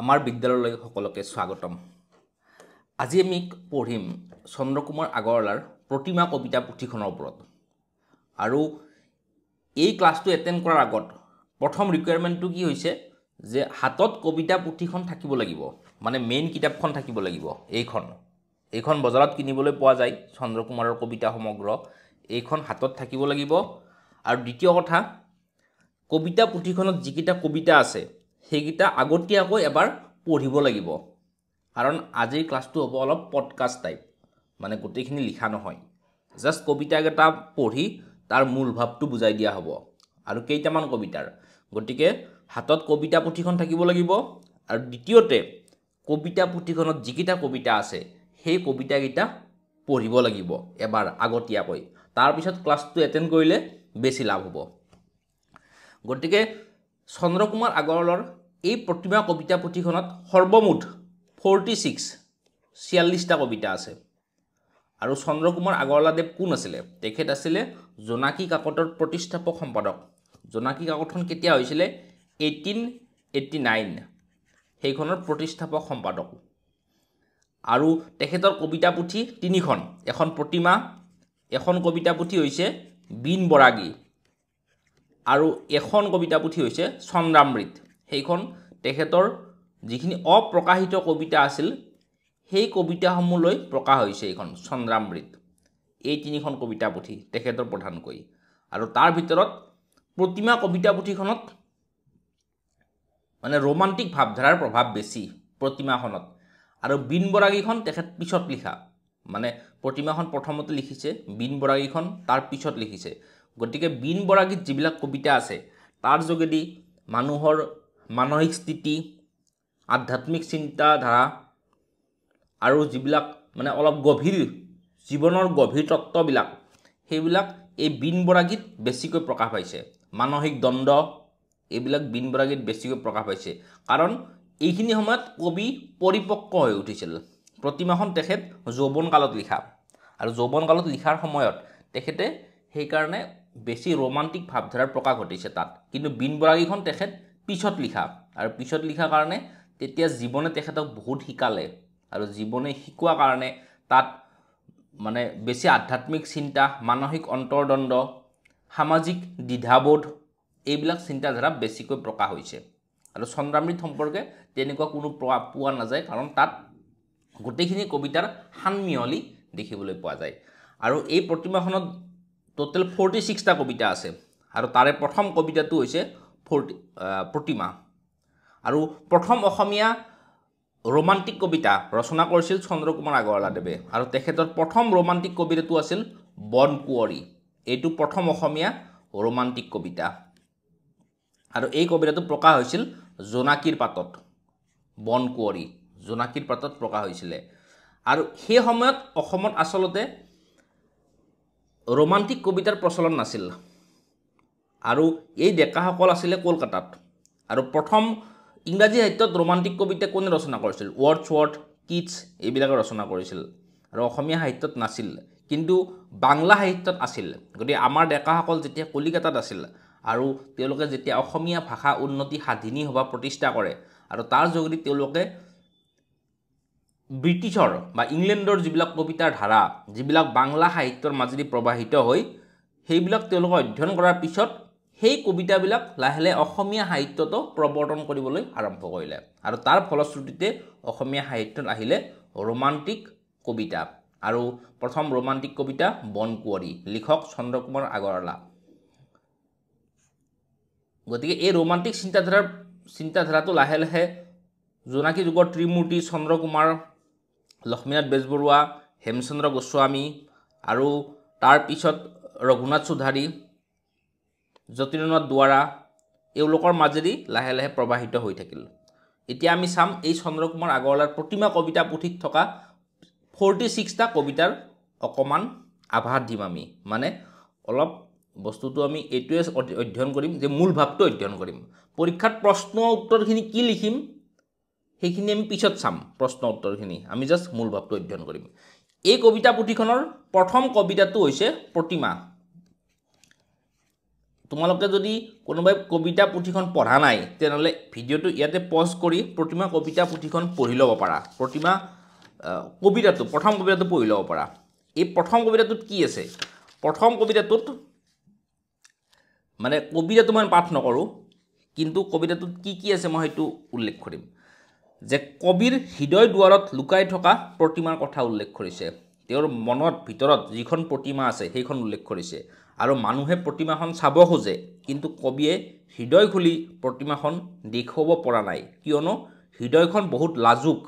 আমাৰ বিদ্যালয়লৈ সকলোকে স্বাগতম আজি আমি পঢ়িম চন্দ্ৰকুমাৰ আগৰৱালাৰ প্ৰতিমা কবিতা পুথিখনৰ ওপৰত আৰু এই ক্লাছটো এটেণ্ড কৰাৰ আগত প্ৰথম ৰিকুৱাৰমেণ্টটো কি হৈছে যে হাতত কবিতা পুথিখন থাকিব লাগিব মানে মেইন কিতাপখন থাকিব লাগিব এইখন এইখন বজাৰত কিনিবলৈ পোৱা যায় চন্দ্ৰকুমাৰৰ কবিতা সমগ্ৰ এইখন হাতত থাকিব লাগিব আৰু দ্বিতীয় কথা কবিতা পুথিখনত যিকেইটা কবিতা আছে সেইকেইটা আগতীয়াকৈ এবাৰ পঢ়িব লাগিব কাৰণ আজিৰ ক্লাছটো হ'ব অলপ পডকাষ্ট টাইপ মানে গোটেইখিনি লিখা নহয় জাষ্ট কবিতাকেইটা পঢ়ি তাৰ মূল ভাৱটো বুজাই দিয়া হ'ব আৰু কেইটামান কবিতাৰ গতিকে হাতত কবিতা পুথিখন থাকিব লাগিব আৰু দ্বিতীয়তে কবিতা পুথিখনত যিকেইটা কবিতা আছে সেই কবিতাকেইটা পঢ়িব লাগিব এবাৰ আগতীয়াকৈ তাৰপিছত ক্লাছটো এটেণ্ড কৰিলে বেছি লাভ হ'ব গতিকে চন্দ্ৰকুমাৰ আগৰৱালৰ এই প্ৰতিমা কবিতা পুথিখনত সৰ্বমুঠ ফৰ্টি ছিক্স ছিয়াল্লিছটা কবিতা আছে আৰু চন্দ্ৰকুমাৰ আগৰৱালাদেৱ কোন আছিলে তেখেত আছিলে জোনাকী কাকতৰ প্ৰতিষ্ঠাপক সম্পাদক জোনাকী কাকতখন কেতিয়া হৈছিলে এইটিন এইটি নাইন সেইখনৰ প্ৰতিষ্ঠাপক সম্পাদক আৰু তেখেতৰ কবিতা পুথি তিনিখন এখন প্ৰতিমা এখন কবিতা পুথি হৈছে বীন বৰাগী আৰু এখন কবিতা পুথি হৈছে চন্দ্ৰামৃত সেইখন তেখেতৰ যিখিনি অপ্ৰকাশিত কবিতা আছিল সেই কবিতাসমূহলৈ প্ৰকাশ হৈছে এইখন চন্দ্ৰামৃত এই তিনিখন কবিতা পুথি তেখেতৰ প্ৰধানকৈ আৰু তাৰ ভিতৰত প্ৰতিমা কবিতা পুথিখনত মানে ৰোমান্টিক ভাৱধাৰাৰ প্ৰভাৱ বেছি প্ৰতিমাখনত আৰু বীন বৰাগীখন তেখেত পিছত লিখা মানে প্ৰতিমাখন প্ৰথমতে লিখিছে বীন বৰাগীখন তাৰ পিছত লিখিছে গতিকে বীন বৰাগীত যিবিলাক কবিতা আছে তাৰ যোগেদি মানুহৰ মানসিক স্থিতি আধ্যাত্মিক চিন্তাধাৰা আৰু যিবিলাক মানে অলপ গভীৰ জীৱনৰ গভীৰ তত্ত্ববিলাক সেইবিলাক এই বিনবৰাগীত বেছিকৈ প্ৰকাশ পাইছে মানসিক দ্বন্দ্ব এইবিলাক বিনবৰাগীত বেছিকৈ প্ৰকাশ পাইছে কাৰণ এইখিনি সময়ত কবি পৰিপক্ক হৈ উঠিছিল প্ৰতিমাখন তেখেত যৌৱন কালত লিখা আৰু যৌৱন কালত লিখাৰ সময়ত তেখেতে সেইকাৰণে বেছি ৰোমান্টিক ভাৱধাৰাৰ প্ৰকাশ ঘটিছে তাত কিন্তু বিনবৰাগীখন তেখেত পিছত লিখা আৰু পিছত লিখা কাৰণে তেতিয়া জীৱনে তেখেতক বহুত শিকালে আৰু জীৱনে শিকোৱা কাৰণে তাত মানে বেছি আধ্যাত্মিক চিন্তা মানসিক অন্তৰ্দণ্ড সামাজিক দ্বিধাবোধ এইবিলাক চিন্তাধাৰা বেছিকৈ প্ৰকাশ হৈছে আৰু চন্দ্ৰামৃত সম্পৰ্কে তেনেকুৱা কোনো প্ৰভাৱ পোৱা নাযায় কাৰণ তাত গোটেইখিনি কবিতাৰ সানমিয়লি দেখিবলৈ পোৱা যায় আৰু এই প্ৰতিমাখনত টোটেল ফৰ্টি ছিক্সটা কবিতা আছে আৰু তাৰে প্ৰথম কবিতাটো হৈছে প্ৰতিমা আৰু প্ৰথম অসমীয়া ৰোমান্টিক কবিতা ৰচনা কৰিছিল চন্দ্ৰ কুমাৰ আগৰৱালাদেৱে আৰু তেখেতৰ প্ৰথম ৰোমান্টিক কবিতাটো আছিল বন কুঁৱৰী এইটো প্ৰথম অসমীয়া ৰোমান্টিক কবিতা আৰু এই কবিতাটো প্ৰকাশ হৈছিল জোনাকীৰ পাতত বন কুঁৱৰী জোনাকীৰ পাতত প্ৰকাশ হৈছিলে আৰু সেই সময়ত অসমত আচলতে ৰোমান্টিক কবিতাৰ প্ৰচলন নাছিল আৰু এই ডেকাসকল আছিলে কলকাতাত আৰু প্ৰথম ইংৰাজী সাহিত্যত ৰোমান্টিক কবিতা কোনে ৰচনা কৰিছিল ৱৰ্ডছ ৱৰ্ড কিটছ এইবিলাকে ৰচনা কৰিছিল আৰু অসমীয়া সাহিত্যত নাছিল কিন্তু বাংলা সাহিত্যত আছিল গতিকে আমাৰ ডেকাসকল যেতিয়া কলিকাতাত আছিল আৰু তেওঁলোকে যেতিয়া অসমীয়া ভাষা উন্নতি সাধিনী হোৱা প্ৰতিষ্ঠা কৰে আৰু তাৰ যোগেদি তেওঁলোকে ব্ৰিটিছৰ বা ইংলেণ্ডৰ যিবিলাক কবিতাৰ ধাৰা যিবিলাক বাংলা সাহিত্যৰ মাজেদি প্ৰবাহিত হৈ সেইবিলাক তেওঁলোকে অধ্যয়ন কৰাৰ পিছত সেই কবিতাবিলাক লাহে লাহে অসমীয়া সাহিত্যতো প্ৰৱৰ্তন কৰিবলৈ আৰম্ভ কৰিলে আৰু তাৰ ফলশ্ৰুতিতে অসমীয়া সাহিত্যত আহিলে ৰোমান্টিক কবিতা আৰু প্ৰথম ৰোমান্টিক কবিতা বন বনকুঁৱৰী লিখক চন্দ্ৰ কুমাৰ আগৰৱালা গতিকে এই ৰোমান্টিক চিন্তাধাৰাৰ চিন্তাধাৰাটো লাহে লাহে জোনাকী যুগৰ ত্ৰিমূৰ্তি চন্দ্ৰ কুমাৰ লক্ষ্মীনাথ বেজবৰুৱা হেমচন্দ্ৰ গোস্বামী আৰু তাৰপিছত ৰঘুনাথ চৌধাৰী যতীনত দ্বাৰা এওঁলোকৰ মাজেদি লাহে লাহে প্ৰবাহিত হৈ থাকিল এতিয়া আমি চাম এই চন্দ্ৰকুমাৰ আগৰৱালাৰ প্ৰতিমা কবিতা পুথিত থকা ফৰ্টি ছিক্সটা কবিতাৰ অকণমান আভাস দিম আমি মানে অলপ বস্তুটো আমি এইটোৱে অধ্যয়ন কৰিম যে মূল ভাৱটো অধ্যয়ন কৰিম পৰীক্ষাত প্ৰশ্ন উত্তৰখিনি কি লিখিম সেইখিনি আমি পিছত চাম প্ৰশ্ন উত্তৰখিনি আমি জাষ্ট মূল ভাৱটো অধ্যয়ন কৰিম এই কবিতা পুথিখনৰ প্ৰথম কবিতাটো হৈছে প্ৰতিমা তোমালোকে যদি কোনোবাই কবিতা পুথিখন পঢ়া নাই তেনেহ'লে ভিডিঅ'টো ইয়াতে পজ কৰি প্ৰতিমা কবিতা পুথিখন পঢ়ি ল'ব পাৰা প্ৰতিমা কবিতাটো প্ৰথম কবিতাটো পঢ়ি ল'ব পাৰা এই প্ৰথম কবিতাটোত কি আছে প্ৰথম কবিতাটোত মানে কবিতাটো মই পাঠ নকৰোঁ কিন্তু কবিতাটোত কি কি আছে মই সেইটো উল্লেখ কৰিম যে কবিৰ হৃদয় দুৱাৰত লুকাই থকা প্ৰতিমাৰ কথা উল্লেখ কৰিছে তেওঁৰ মনত ভিতৰত যিখন প্ৰতিমা আছে সেইখন উল্লেখ কৰিছে আৰু মানুহে প্ৰতিমাখন চাব খোজে কিন্তু কবিয়ে হৃদয় খুলি প্ৰতিমাখন দেখুৱাব পৰা নাই কিয়নো হৃদয়খন বহুত লাজুক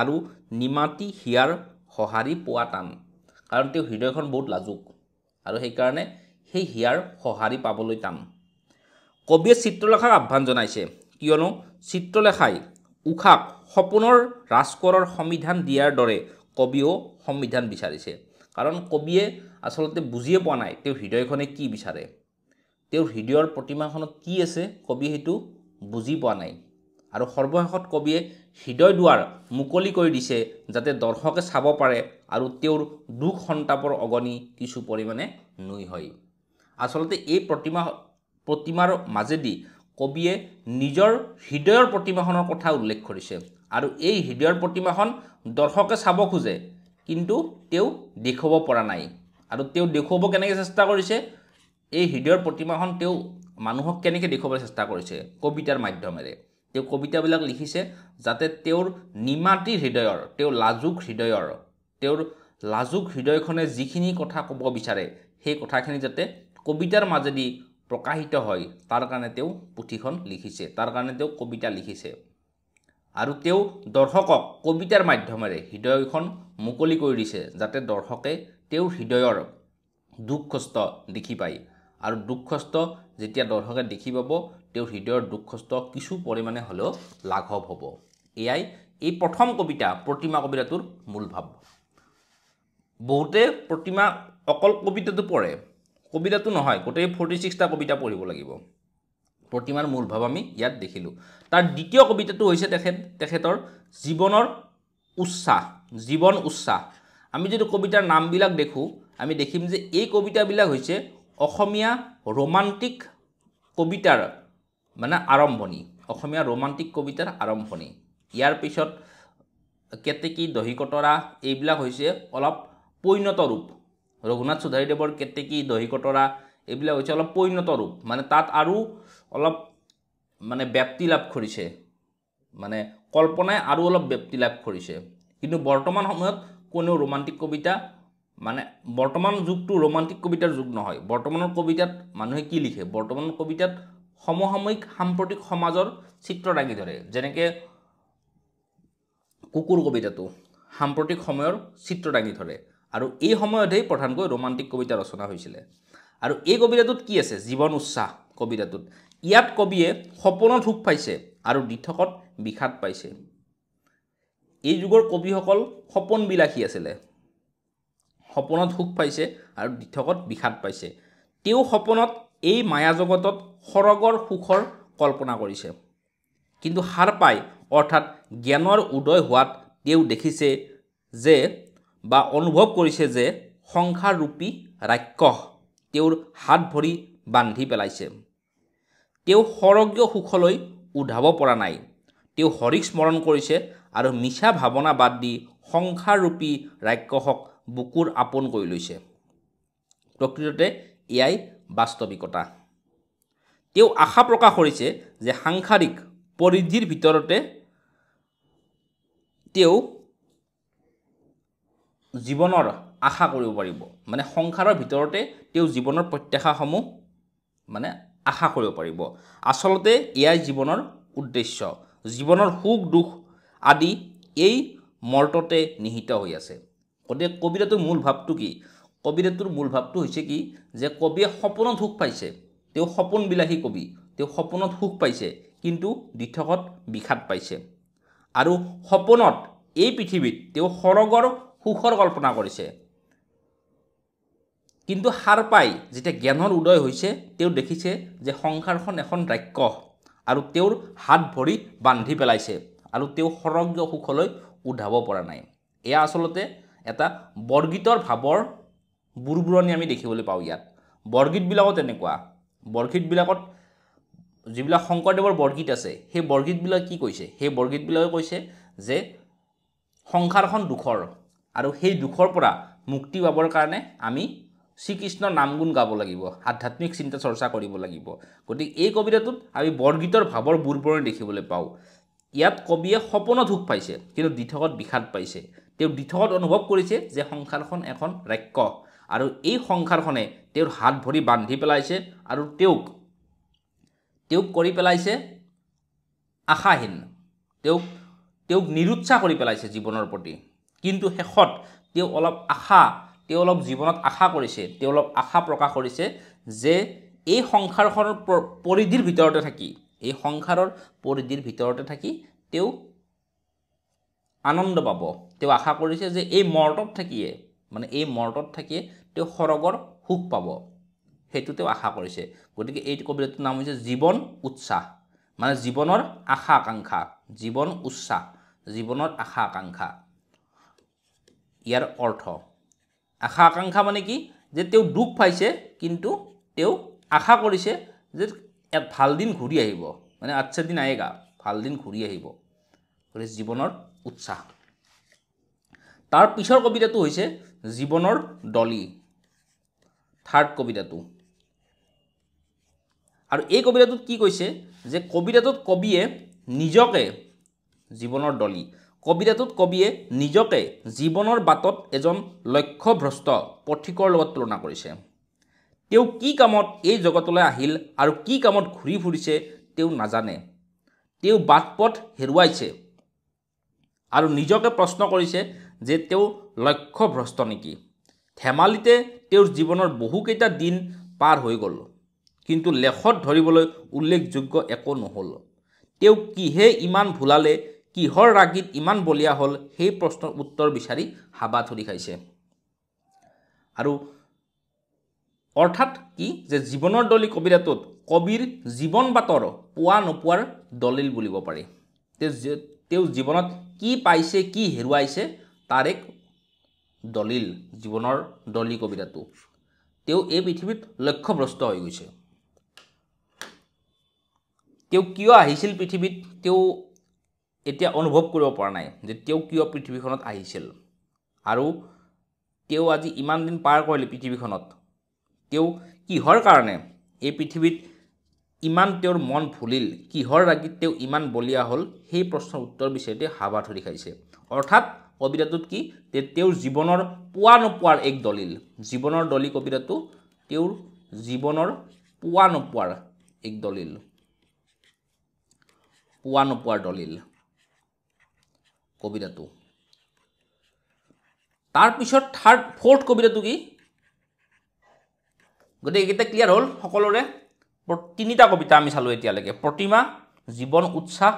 আৰু নিমাতি হিয়াৰ সঁহাৰি পোৱা টান কাৰণ তেওঁ হৃদয়খন বহুত লাজুক আৰু সেইকাৰণে সেই হিয়াৰ সঁহাৰি পাবলৈ টান কবিয়ে চিত্ৰলেখাক আহ্বান জনাইছে কিয়নো চিত্ৰলেখাই উষাক সপোনৰ ৰাজকোঁৱৰৰ সমিধান দিয়াৰ দৰে কবিও সংবিধান বিচাৰিছে কাৰণ কবিয়ে আচলতে বুজিয়ে পোৱা নাই তেওঁৰ হৃদয়খনে কি বিচাৰে তেওঁৰ হৃদয়ৰ প্ৰতিমাখনত কি আছে কবি সেইটো বুজি পোৱা নাই আৰু সৰ্বশেষত কবিয়ে হৃদয় দুৱাৰ মুকলি কৰি দিছে যাতে দৰ্শকে চাব পাৰে আৰু তেওঁৰ দুখ সন্তাপৰ অগনি কিছু পৰিমাণে নুই হয় আচলতে এই প্ৰতিমা প্ৰতিমাৰ মাজেদি কবিয়ে নিজৰ হৃদয়ৰ প্ৰতিমাখনৰ কথা উল্লেখ কৰিছে আৰু এই হৃদয়ৰ প্ৰতিমাখন দৰ্শকে চাব খোজে কিন্তু তেওঁ দেখুৱাব পৰা নাই আৰু তেওঁ দেখুৱাব কেনেকৈ চেষ্টা কৰিছে এই হৃদয়ৰ প্ৰতিমাখন তেওঁ মানুহক কেনেকৈ দেখুৱাবলৈ চেষ্টা কৰিছে কবিতাৰ মাধ্যমেৰে তেওঁ কবিতাবিলাক লিখিছে যাতে তেওঁৰ নিমাতী হৃদয়ৰ তেওঁৰ লাজুক হৃদয়ৰ তেওঁৰ লাজুক হৃদয়খনে যিখিনি কথা ক'ব বিচাৰে সেই কথাখিনি যাতে কবিতাৰ মাজেদি প্ৰকাশিত হয় তাৰ কাৰণে তেওঁ পুথিখন লিখিছে তাৰ কাৰণে তেওঁ কবিতা লিখিছে আৰু তেওঁ দৰ্শকক কবিতাৰ মাধ্যমেৰে হৃদয়খন মুকলি কৰি দিছে যাতে দৰ্শকে তেওঁৰ হৃদয়ৰ দুখ কষ্ট দেখি পায় আৰু দুখ কষ্ট যেতিয়া দৰ্শকে দেখি পাব তেওঁৰ হৃদয়ৰ দুখ কষ্ট কিছু পৰিমাণে হ'লেও লাঘৱ হ'ব এয়াই এই প্ৰথম কবিতা প্ৰতিমা কবিতাটোৰ মূল ভাৱ বহুতে প্ৰতিমা অকল কবিতাটো পঢ়ে কবিতাটো নহয় গোটেই ফৰ্টি ছিক্সটা কবিতা পঢ়িব লাগিব প্ৰতিমাৰ মূলভাৱ আমি ইয়াত দেখিলোঁ তাৰ দ্বিতীয় কবিতাটো হৈছে তেখেত তেখেতৰ জীৱনৰ উৎসাহ জীৱন উৎসাহ আমি যদি কবিতাৰ নামবিলাক দেখোঁ আমি দেখিম যে এই কবিতাবিলাক হৈছে অসমীয়া ৰোমাণ্টিক কবিতাৰ মানে আৰম্ভণি অসমীয়া ৰোমাণ্টিক কবিতাৰ আৰম্ভণি ইয়াৰ পিছত কেতেকী দহিকতৰা এইবিলাক হৈছে অলপ পৈণত ৰূপ ৰঘুনাথ চৌধাৰীদেৱৰ কেতেকী দহিকতৰা এইবিলাক হৈছে অলপ পৈণত ৰূপ মানে তাত আৰু অলপ মানে ব্যাপ্তি লাভ কৰিছে মানে কল্পনাই আৰু অলপ ব্যাপ্তি লাভ কৰিছে কিন্তু বৰ্তমান সময়ত কোনেও ৰোমান্টিক কবিতা মানে বৰ্তমান যুগটো ৰোমান্টিক কবিতাৰ যুগ নহয় বৰ্তমানৰ কবিতাত মানুহে কি লিখে বৰ্তমানৰ কবিতাত সমসাময়িক সাম্প্ৰতিক সমাজৰ চিত্ৰ দাঙি ধৰে যেনেকৈ কুকুৰ কবিতাটো সাম্প্ৰতিক সময়ৰ চিত্ৰ দাঙি ধৰে আৰু এই সময়তেই প্ৰধানকৈ ৰোমান্টিক কবিতা ৰচনা হৈছিলে আৰু এই কবিতাটোত কি আছে জীৱন উৎসাহ কবিতাটোত ইয়াত কবিয়ে সপোনত সুখ পাইছে আৰু দিঠকত বিষাদ পাইছে এই যুগৰ কবিসকল সপোন বিলাসী আছিলে সপোনত সুখ পাইছে আৰু দিঠকত বিষাদ পাইছে তেওঁ সপোনত এই মায়া জগতত সৰগৰ সুখৰ কল্পনা কৰিছে কিন্তু সাৰ পাই অৰ্থাৎ জ্ঞানৰ উদয় হোৱাত তেওঁ দেখিছে যে বা অনুভৱ কৰিছে যে সংসাৰ ৰূপী ৰাক্ষস তেওঁৰ হাত ভৰি বান্ধি পেলাইছে তেওঁ সৰগীয় সুখলৈ উধাব পৰা নাই তেওঁ হৰিক স্মৰণ কৰিছে আৰু মিছা ভাৱনা বাদ দি সংসাৰৰূপী ৰাক্ষসক বুকুৰ আপোন কৰি লৈছে প্ৰকৃততে এয়াই বাস্তৱিকতা তেওঁ আশা প্ৰকাশ কৰিছে যে সাংসাৰিক পৰিধিৰ ভিতৰতে তেওঁ জীৱনৰ আশা কৰিব পাৰিব মানে সংসাৰৰ ভিতৰতে তেওঁ জীৱনৰ প্ৰত্যাশাসমূহ মানে আশা কৰিব পাৰিব আচলতে এয়াই জীৱনৰ উদ্দেশ্য জীৱনৰ সুখ দুখ আদি এই মৰ্ততে নিহিত হৈ আছে গতিকে কবিতাটোৰ মূল ভাৱটো কি কবিতাটোৰ মূল ভাৱটো হৈছে কি যে কবিয়ে সপোনত সুখ পাইছে তেওঁ সপোন বিলাসী কবি তেওঁ সপোনত সুখ পাইছে কিন্তু দিঠকত বিষাদ পাইছে আৰু সপোনত এই পৃথিৱীত তেওঁ সৰগৰ সুখৰ কল্পনা কৰিছে কিন্তু সাৰ পাই যেতিয়া জ্ঞানৰ উদয় হৈছে তেওঁ দেখিছে যে সংসাৰখন এখন ৰাক্য আৰু তেওঁৰ হাত ভৰি বান্ধি পেলাইছে আৰু তেওঁ সৰগ্য সুখলৈ উঠাব পৰা নাই এয়া আচলতে এটা বৰগীতৰ ভাৱৰ বুৰবুৰণি আমি দেখিবলৈ পাওঁ ইয়াত বৰগীতবিলাকত এনেকুৱা বৰগীতবিলাকত যিবিলাক শংকৰদেৱৰ বৰগীত আছে সেই বৰগীতবিলাকে কি কৈছে সেই বৰগীতবিলাকে কৈছে যে সংসাৰখন দুখৰ আৰু সেই দুখৰ পৰা মুক্তি পাবৰ কাৰণে আমি শ্ৰীকৃষ্ণৰ নাম গুণ গাব লাগিব আধ্যাত্মিক চিন্তা চৰ্চা কৰিব লাগিব গতিকে এই কবিতাটোত আমি বৰগীতৰ ভাৱৰ বুৰবৰণি দেখিবলৈ পাওঁ ইয়াত কবিয়ে সপোনত সুখ পাইছে কিন্তু দিঠকত বিষাদ পাইছে তেওঁ দিঠকত অনুভৱ কৰিছে যে সংসাৰখন এখন ৰাক্ষ আৰু এই সংসাৰখনে তেওঁৰ হাত ভৰি বান্ধি পেলাইছে আৰু তেওঁক তেওঁক কৰি পেলাইছে আশাহীন তেওঁক তেওঁক নিৰুৎসাহ কৰি পেলাইছে জীৱনৰ প্ৰতি কিন্তু শেষত তেওঁ অলপ আশা তেওঁলোক জীৱনত আশা কৰিছে তেওঁলোক আশা প্ৰকাশ কৰিছে যে এই সংসাৰখনৰ পৰিধিৰ ভিতৰতে থাকি এই সংসাৰৰ পৰিধিৰ ভিতৰতে থাকি তেওঁ আনন্দ পাব তেওঁ আশা কৰিছে যে এই মৰ্তত থাকিয়ে মানে এই মৰ্তত থাকিয়ে তেওঁ সৰগৰ সুখ পাব সেইটো তেওঁ আশা কৰিছে গতিকে এই কবিতাটোৰ নাম হৈছে জীৱন উৎসাহ মানে জীৱনৰ আশা আকাংক্ষা জীৱন উৎসাহ জীৱনৰ আশা আকাংক্ষা ইয়াৰ অৰ্থ আশা আকাংক্ষা মানে কি যে তেওঁ দুখ পাইছে কিন্তু তেওঁ আশা কৰিছে যে ভাল দিন ঘূৰি আহিব মানে আচ্ছা দিন আয়েগা ভাল দিন ঘূৰি আহিব গতিকে জীৱনৰ উৎসাহ তাৰ পিছৰ কবিতাটো হৈছে জীৱনৰ দলি থাৰ্ড কবিতাটো আৰু এই কবিতাটোত কি কৈছে যে কবিতাটোত কবিয়ে নিজকে জীৱনৰ দলি কবিতাটোত কবিয়ে নিজকে জীৱনৰ বাটত এজন লক্ষ্যভ্ৰষ্ট পথিকৰ লগত তুলনা কৰিছে তেওঁ কি কামত এই জগতলৈ আহিল আৰু কি কামত ঘূৰি ফুৰিছে তেওঁ নাজানে তেওঁ বাট পথ হেৰুৱাইছে আৰু নিজকে প্ৰশ্ন কৰিছে যে তেওঁ লক্ষ্যভ্ৰষ্ট নেকি ধেমালিতে তেওঁৰ জীৱনৰ বহুকেইটা দিন পাৰ হৈ গ'ল কিন্তু লেখত ধৰিবলৈ উল্লেখযোগ্য একো নহ'ল তেওঁ কিহে ইমান ভুলালে কিহৰ ৰাগীত ইমান বলীয়া হ'ল সেই প্ৰশ্নৰ উত্তৰ বিচাৰি হাবাত সুধি খাইছে আৰু অৰ্থাৎ কি যে জীৱনৰ দলি কবিতাটোত কবিৰ জীৱন বাটৰ পোৱা নোপোৱাৰ দলিল বুলিব পাৰি তেওঁ জীৱনত কি পাইছে কি হেৰুৱাইছে তাৰ এক দলিল জীৱনৰ দলি কবিতাটো তেওঁ এই পৃথিৱীত লক্ষ্যভ্ৰষ্ট হৈ গৈছে তেওঁ কিয় আহিছিল পৃথিৱীত তেওঁ এতিয়া অনুভৱ কৰিব পৰা নাই যে তেওঁ কিয় পৃথিৱীখনত আহিছিল আৰু তেওঁ আজি ইমান দিন পাৰ কৰিলে পৃথিৱীখনত তেওঁ কিহৰ কাৰণে এই পৃথিৱীত ইমান তেওঁৰ মন ভুলিল কিহৰ ৰাগীত তেওঁ ইমান বলীয়া হ'ল সেই প্ৰশ্নৰ উত্তৰ বিচাৰি তেওঁ হাবাথ দেখাইছে অৰ্থাৎ কবিতাটোত কি যে তেওঁৰ জীৱনৰ পোৱা নোপোৱাৰ এক দলিল জীৱনৰ দলি কবিতাটো তেওঁৰ জীৱনৰ পোৱা নোপোৱাৰ এক দলিল পোৱা নোপোৱাৰ দলিল কবিতাটো তাৰপিছত থাৰ্ড ফ'ৰ্থ কবিতাটো কি গতিকে এইকেইটা ক্লিয়াৰ হ'ল সকলোৰে তিনিটা কবিতা আমি চালোঁ এতিয়ালৈকে প্ৰতিমা জীৱন উৎসাহ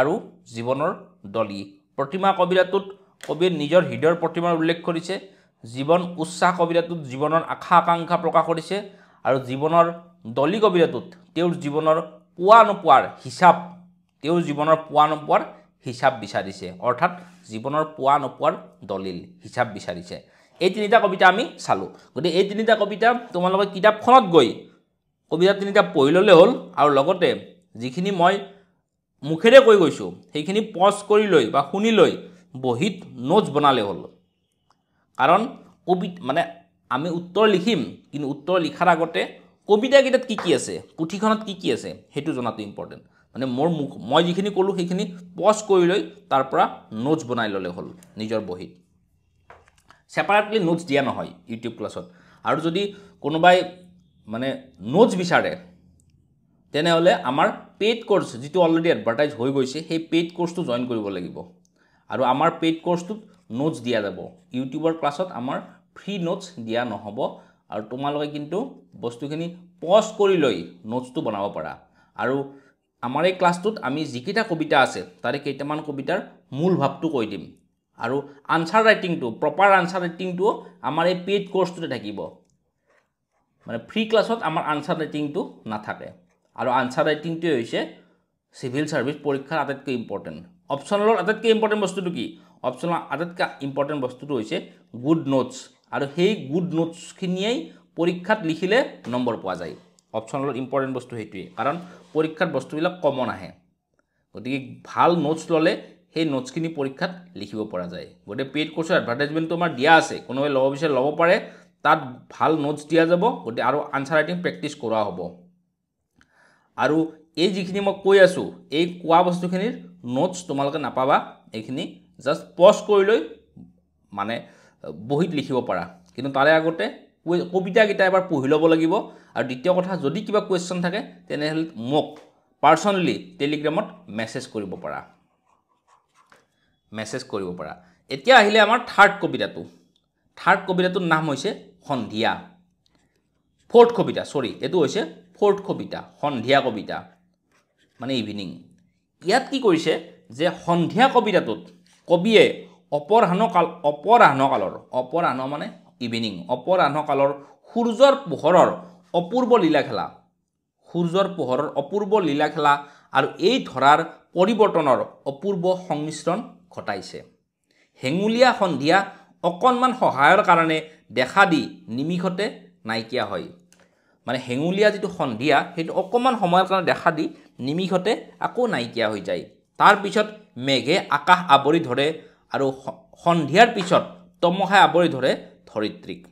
আৰু জীৱনৰ দলি প্ৰতিমা কবিতাটোত কবিয়ে নিজৰ হৃদয়ৰ প্ৰতিমাৰ উল্লেখ কৰিছে জীৱন উৎসাহ কবিতাটোত জীৱনৰ আশা আকাংক্ষা প্ৰকাশ কৰিছে আৰু জীৱনৰ দলি কবিতাটোত তেওঁৰ জীৱনৰ পোৱা নোপোৱাৰ হিচাপ তেওঁৰ জীৱনৰ পোৱা নোপোৱাৰ হিচাপ বিচাৰিছে অৰ্থাৎ জীৱনৰ পোৱা নোপোৱাৰ দলিল হিচাপ বিচাৰিছে এই তিনিটা কবিতা আমি চালোঁ গতিকে এই তিনিটা কবিতা তোমালোকে কিতাপখনত গৈ কবিতা তিনিটা পঢ়ি ল'লে হ'ল আৰু লগতে যিখিনি মই মুখেৰে কৈ গৈছোঁ সেইখিনি পজ কৰি লৈ বা শুনি লৈ বহীত নোটছ বনালে হ'ল কাৰণ কবি মানে আমি উত্তৰ লিখিম কিন্তু উত্তৰ লিখাৰ আগতে কবিতাকেইটাত কি কি আছে পুথিখনত কি কি আছে সেইটো জনাটো ইম্পৰ্টেণ্ট মানে মোৰ মুখ মই যিখিনি ক'লোঁ সেইখিনি পজ কৰি লৈ তাৰ পৰা নোটছ বনাই ল'লে হ'ল নিজৰ বহীত ছেপাৰেটলি নোটছ দিয়া নহয় ইউটিউব ক্লাছত আৰু যদি কোনোবাই মানে নোটছ বিচাৰে তেনেহ'লে আমাৰ পেইড ক'ৰ্চ যিটো অলৰেডি এডভাৰটাইজ হৈ গৈছে সেই পেইড কৰ্চটো জইন কৰিব লাগিব আৰু আমাৰ পেইড কৰ্চটোত নোটছ দিয়া যাব ইউটিউবৰ ক্লাছত আমাৰ ফ্ৰী নোটছ দিয়া নহ'ব আৰু তোমালোকে কিন্তু বস্তুখিনি পজ কৰি লৈ নোটছটো বনাব পাৰা আৰু আমাৰ এই ক্লাছটোত আমি যিকেইটা কবিতা আছে তাৰে কেইটামান কবিতাৰ মূল ভাৱটো কৈ দিম আৰু আনচাৰ ৰাইটিংটো প্ৰপাৰ আনচাৰ ৰাইটিংটোও আমাৰ এই পেইড কৰ্চটোতে থাকিব মানে ফ্ৰী ক্লাছত আমাৰ আনচাৰ ৰাইটিংটো নাথাকে আৰু আনচাৰ ৰাইটিংটোৱে হৈছে চিভিল ছাৰ্ভিচ পৰীক্ষাৰ আটাইতকৈ ইম্পৰ্টেণ্ট অপশ্যনেলৰ আটাইতকৈ ইম্পৰ্টেণ্ট বস্তুটো কি অপশ্যনেলৰ আটাইতকৈ ইম্পৰ্টেণ্ট বস্তুটো হৈছে গুড নোটছ আৰু সেই গুড নোটছখিনিয়েই পৰীক্ষাত লিখিলে নম্বৰ পোৱা যায় অপশ্যনৰ ইম্পৰ্টেণ্ট বস্তু সেইটোৱেই কাৰণ পৰীক্ষাত বস্তুবিলাক কমন আহে গতিকে ভাল নোটছ ল'লে সেই নোটছখিনি পৰীক্ষাত লিখিব পৰা যায় গতিকে পেইড কৰ্চৰ এডভাৰটাইজমেণ্টটো আমাৰ দিয়া আছে কোনোবাই ল'ব বিচাৰে ল'ব পাৰে তাত ভাল নোটছ দিয়া যাব গতিকে আৰু আনচাৰ ৰাইটিং প্ৰেক্টিচ কৰা হ'ব আৰু এই যিখিনি মই কৈ আছোঁ এই কোৱা বস্তুখিনিৰ নোটছ তোমালোকে নাপাবা এইখিনি জাষ্ট পষ্ট কৰি লৈ মানে বহীত লিখিব পাৰা কিন্তু তাৰে আগতে কবিতাকেইটা এবাৰ পঢ়ি ল'ব লাগিব আৰু দ্বিতীয় কথা যদি কিবা কুৱেশ্যন থাকে তেনেহ'লে মোক পাৰ্চনেলি টেলিগ্ৰামত মেছেজ কৰিব পাৰা মেছেজ কৰিব পাৰা এতিয়া আহিলে আমাৰ থাৰ্ড কবিতাটো থাৰ্ড কবিতাটোৰ নাম হৈছে সন্ধিয়া ফৰ্থ কবিতা চৰি এইটো হৈছে ফৰ্থ কবিতা সন্ধিয়া কবিতা মানে ইভিনিং ইয়াত কি কৰিছে যে সন্ধিয়া কবিতাটোত কবিয়ে অপৰাহ্ন কাল অপৰাহ্ন কালৰ অপৰাহ্ন মানে ইভিনিং অপৰাহ্ন কালৰ সূৰ্যৰ পোহৰৰ অপূৰ্ব লীলা খেলা সূৰ্যৰ পোহৰৰ অপূৰ্ব লীলা খেলা আৰু এই ধৰাৰ পৰিৱৰ্তনৰ অপূৰ্ব সংমিশ্ৰণ ঘটাইছে হেঙুলীয়া সন্ধিয়া অকণমান সহায়ৰ কাৰণে দেখা দি নিমিষতে নাইকিয়া হয় মানে হেঙুলীয়া যিটো সন্ধিয়া সেইটো অকণমান সময়ৰ কাৰণে দেখা দি নিমিষতে আকৌ নাইকিয়া হৈ যায় তাৰপিছত মেঘে আকাশ আৱৰি ধৰে আৰু সন্ধিয়াৰ পিছত তমহাই আৱৰি ধৰে ধৰিত্ৰীক